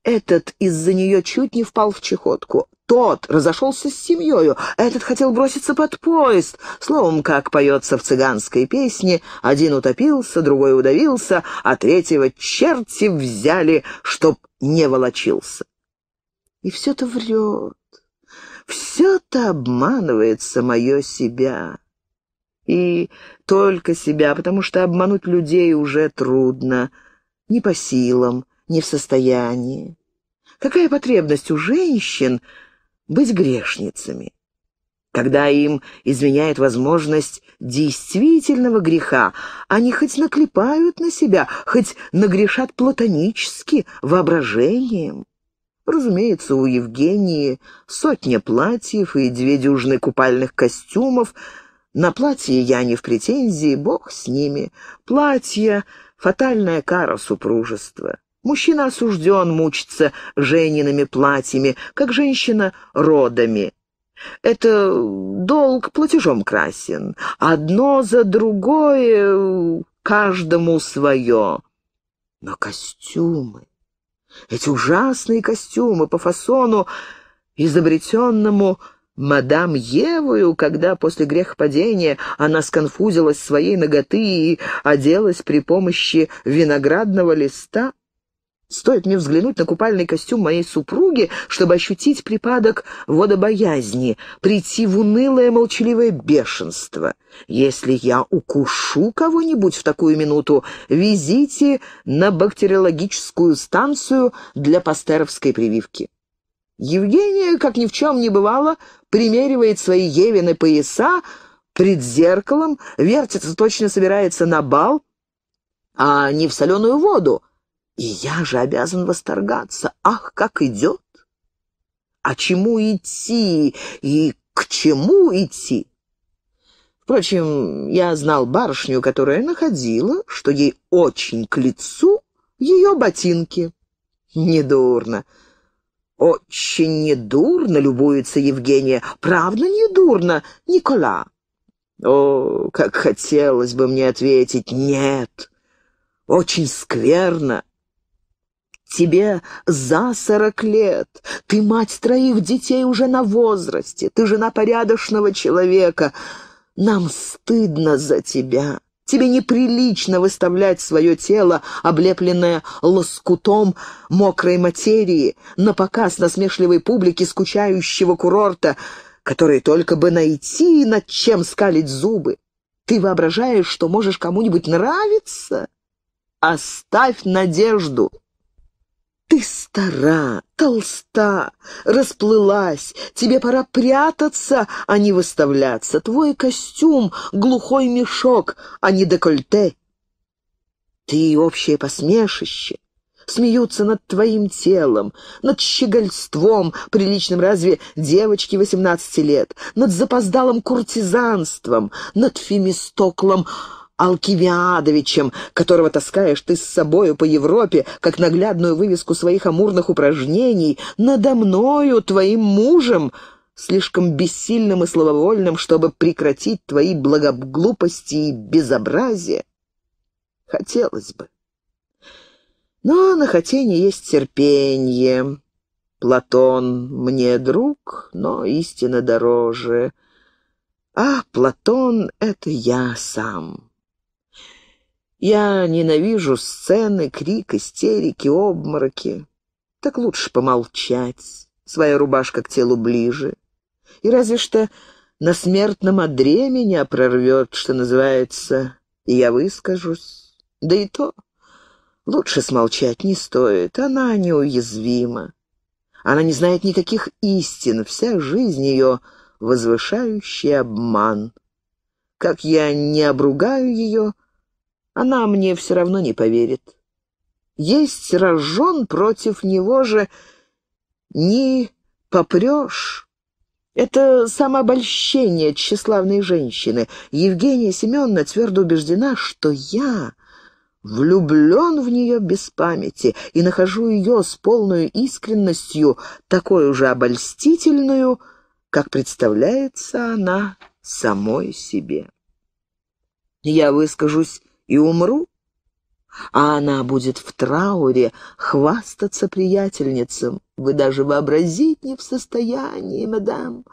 Этот из-за нее чуть не впал в чехотку. Тот разошелся с семьей, этот хотел броситься под поезд. Словом, как поется в цыганской песне, один утопился, другой удавился, а третьего черти взяли, чтоб не волочился. И все-то врет, все-то обманывает мое себя. И только себя, потому что обмануть людей уже трудно — не по силам, не в состоянии. Какая потребность у женщин быть грешницами? Когда им изменяет возможность действительного греха, они хоть наклепают на себя, хоть нагрешат платонически, воображением. Разумеется, у Евгении сотня платьев и две дюжины купальных костюмов. На платье я не в претензии, бог с ними. Платья Фатальная кара супружества. Мужчина осужден мучиться женинами платьями, как женщина — родами. Это долг платежом красен. Одно за другое каждому свое. Но костюмы, эти ужасные костюмы по фасону, изобретенному мадам Евою, когда после грехопадения она сконфузилась своей ноготы и оделась при помощи виноградного листа? Стоит мне взглянуть на купальный костюм моей супруги, чтобы ощутить припадок водобоязни, прийти в унылое молчаливое бешенство. Если я укушу кого-нибудь в такую минуту, везите на бактериологическую станцию для пастеровской прививки. Евгения, как ни в чем не бывало, примеривает свои Евины пояса пред зеркалом, вертится, точно собирается на бал, а не в соленую воду. И я же обязан восторгаться. Ах, как идет! А чему идти и к чему идти? Впрочем, я знал барышню, которая находила, что ей очень к лицу ее ботинки. Недурно. «Очень недурно любуется Евгения. Правда недурно, Никола?» «О, как хотелось бы мне ответить, нет, очень скверно, Тебе за сорок лет, ты мать троих детей уже на возрасте, ты жена порядочного человека. Нам стыдно за тебя. Тебе неприлично выставлять свое тело, облепленное лоскутом мокрой материи, на показ насмешливой публики скучающего курорта, который только бы найти, над чем скалить зубы. Ты воображаешь, что можешь кому-нибудь нравиться? Оставь надежду. Ты стара, толста, расплылась, тебе пора прятаться, а не выставляться. Твой костюм — глухой мешок, а не декольте. Ты — общее посмешище. Смеются над твоим телом, над щегольством, приличным разве девочки восемнадцати лет, над запоздалым куртизанством, над фемистоклом Алкивиадовичем, которого таскаешь ты с собою по Европе, как наглядную вывеску своих амурных упражнений, надо мною, твоим мужем, слишком бессильным и слабовольным, чтобы прекратить твои благоглупости и безобразие, Хотелось бы. Но на хотенье есть терпение. Платон мне друг, но истина дороже. А Платон — это я сам. Я ненавижу сцены, крик, истерики, обмороки. Так лучше помолчать, своя рубашка к телу ближе. И разве что на смертном одре меня прорвет, что называется, и я выскажусь. Да и то лучше смолчать не стоит, она неуязвима. Она не знает никаких истин, вся жизнь ее — возвышающий обман. Как я не обругаю ее — она мне все равно не поверит. Есть рожон против него же не попрешь. Это самообольщение тщеславной женщины. Евгения Семеновна твердо убеждена, что я влюблен в нее без памяти и нахожу ее с полной искренностью, такой уже обольстительную, как представляется она самой себе. Я выскажусь и умру, а она будет в трауре хвастаться приятельницам. Вы даже вообразить не в состоянии, мадам,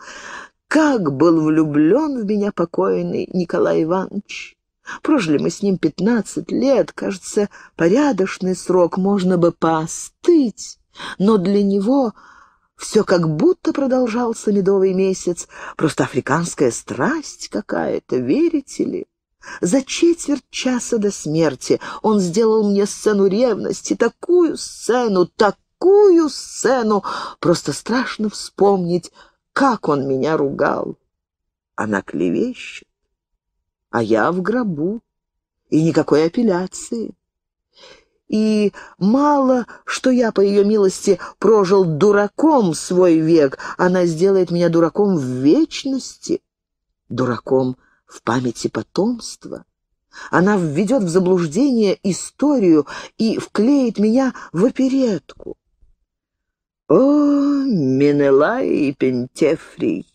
как был влюблен в меня покойный Николай Иванович. Прожили мы с ним пятнадцать лет, кажется, порядочный срок, можно бы поостыть, но для него все как будто продолжался медовый месяц, просто африканская страсть какая-то, верите ли? За четверть часа до смерти он сделал мне сцену ревности, такую сцену, такую сцену. Просто страшно вспомнить, как он меня ругал. Она клевещет, а я в гробу, и никакой апелляции. И мало, что я, по ее милости, прожил дураком свой век, она сделает меня дураком в вечности, дураком в памяти потомства. Она введет в заблуждение историю и вклеит меня в оперетку. О, Минелай и Пентефрий!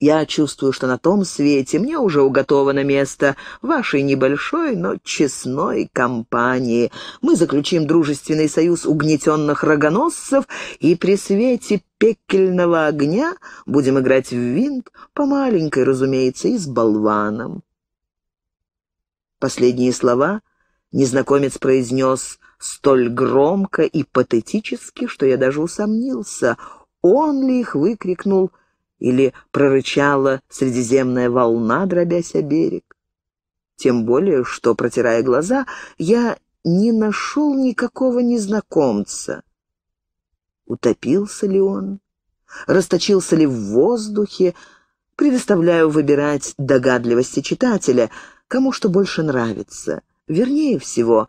Я чувствую, что на том свете мне уже уготовано место вашей небольшой, но честной компании. Мы заключим дружественный союз угнетенных рогоносцев и при свете пекельного огня будем играть в винт, по маленькой, разумеется, и с болваном. Последние слова незнакомец произнес столь громко и патетически, что я даже усомнился, он ли их выкрикнул — или прорычала средиземная волна, дробясь о берег. Тем более, что, протирая глаза, я не нашел никакого незнакомца. Утопился ли он? Расточился ли в воздухе? Предоставляю выбирать догадливости читателя, кому что больше нравится. Вернее всего,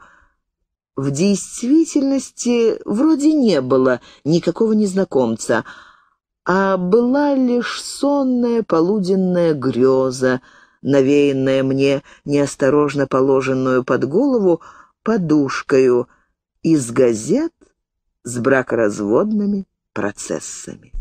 в действительности вроде не было никакого незнакомца — а была лишь сонная полуденная греза, навеянная мне неосторожно положенную под голову подушкою из газет с бракоразводными процессами.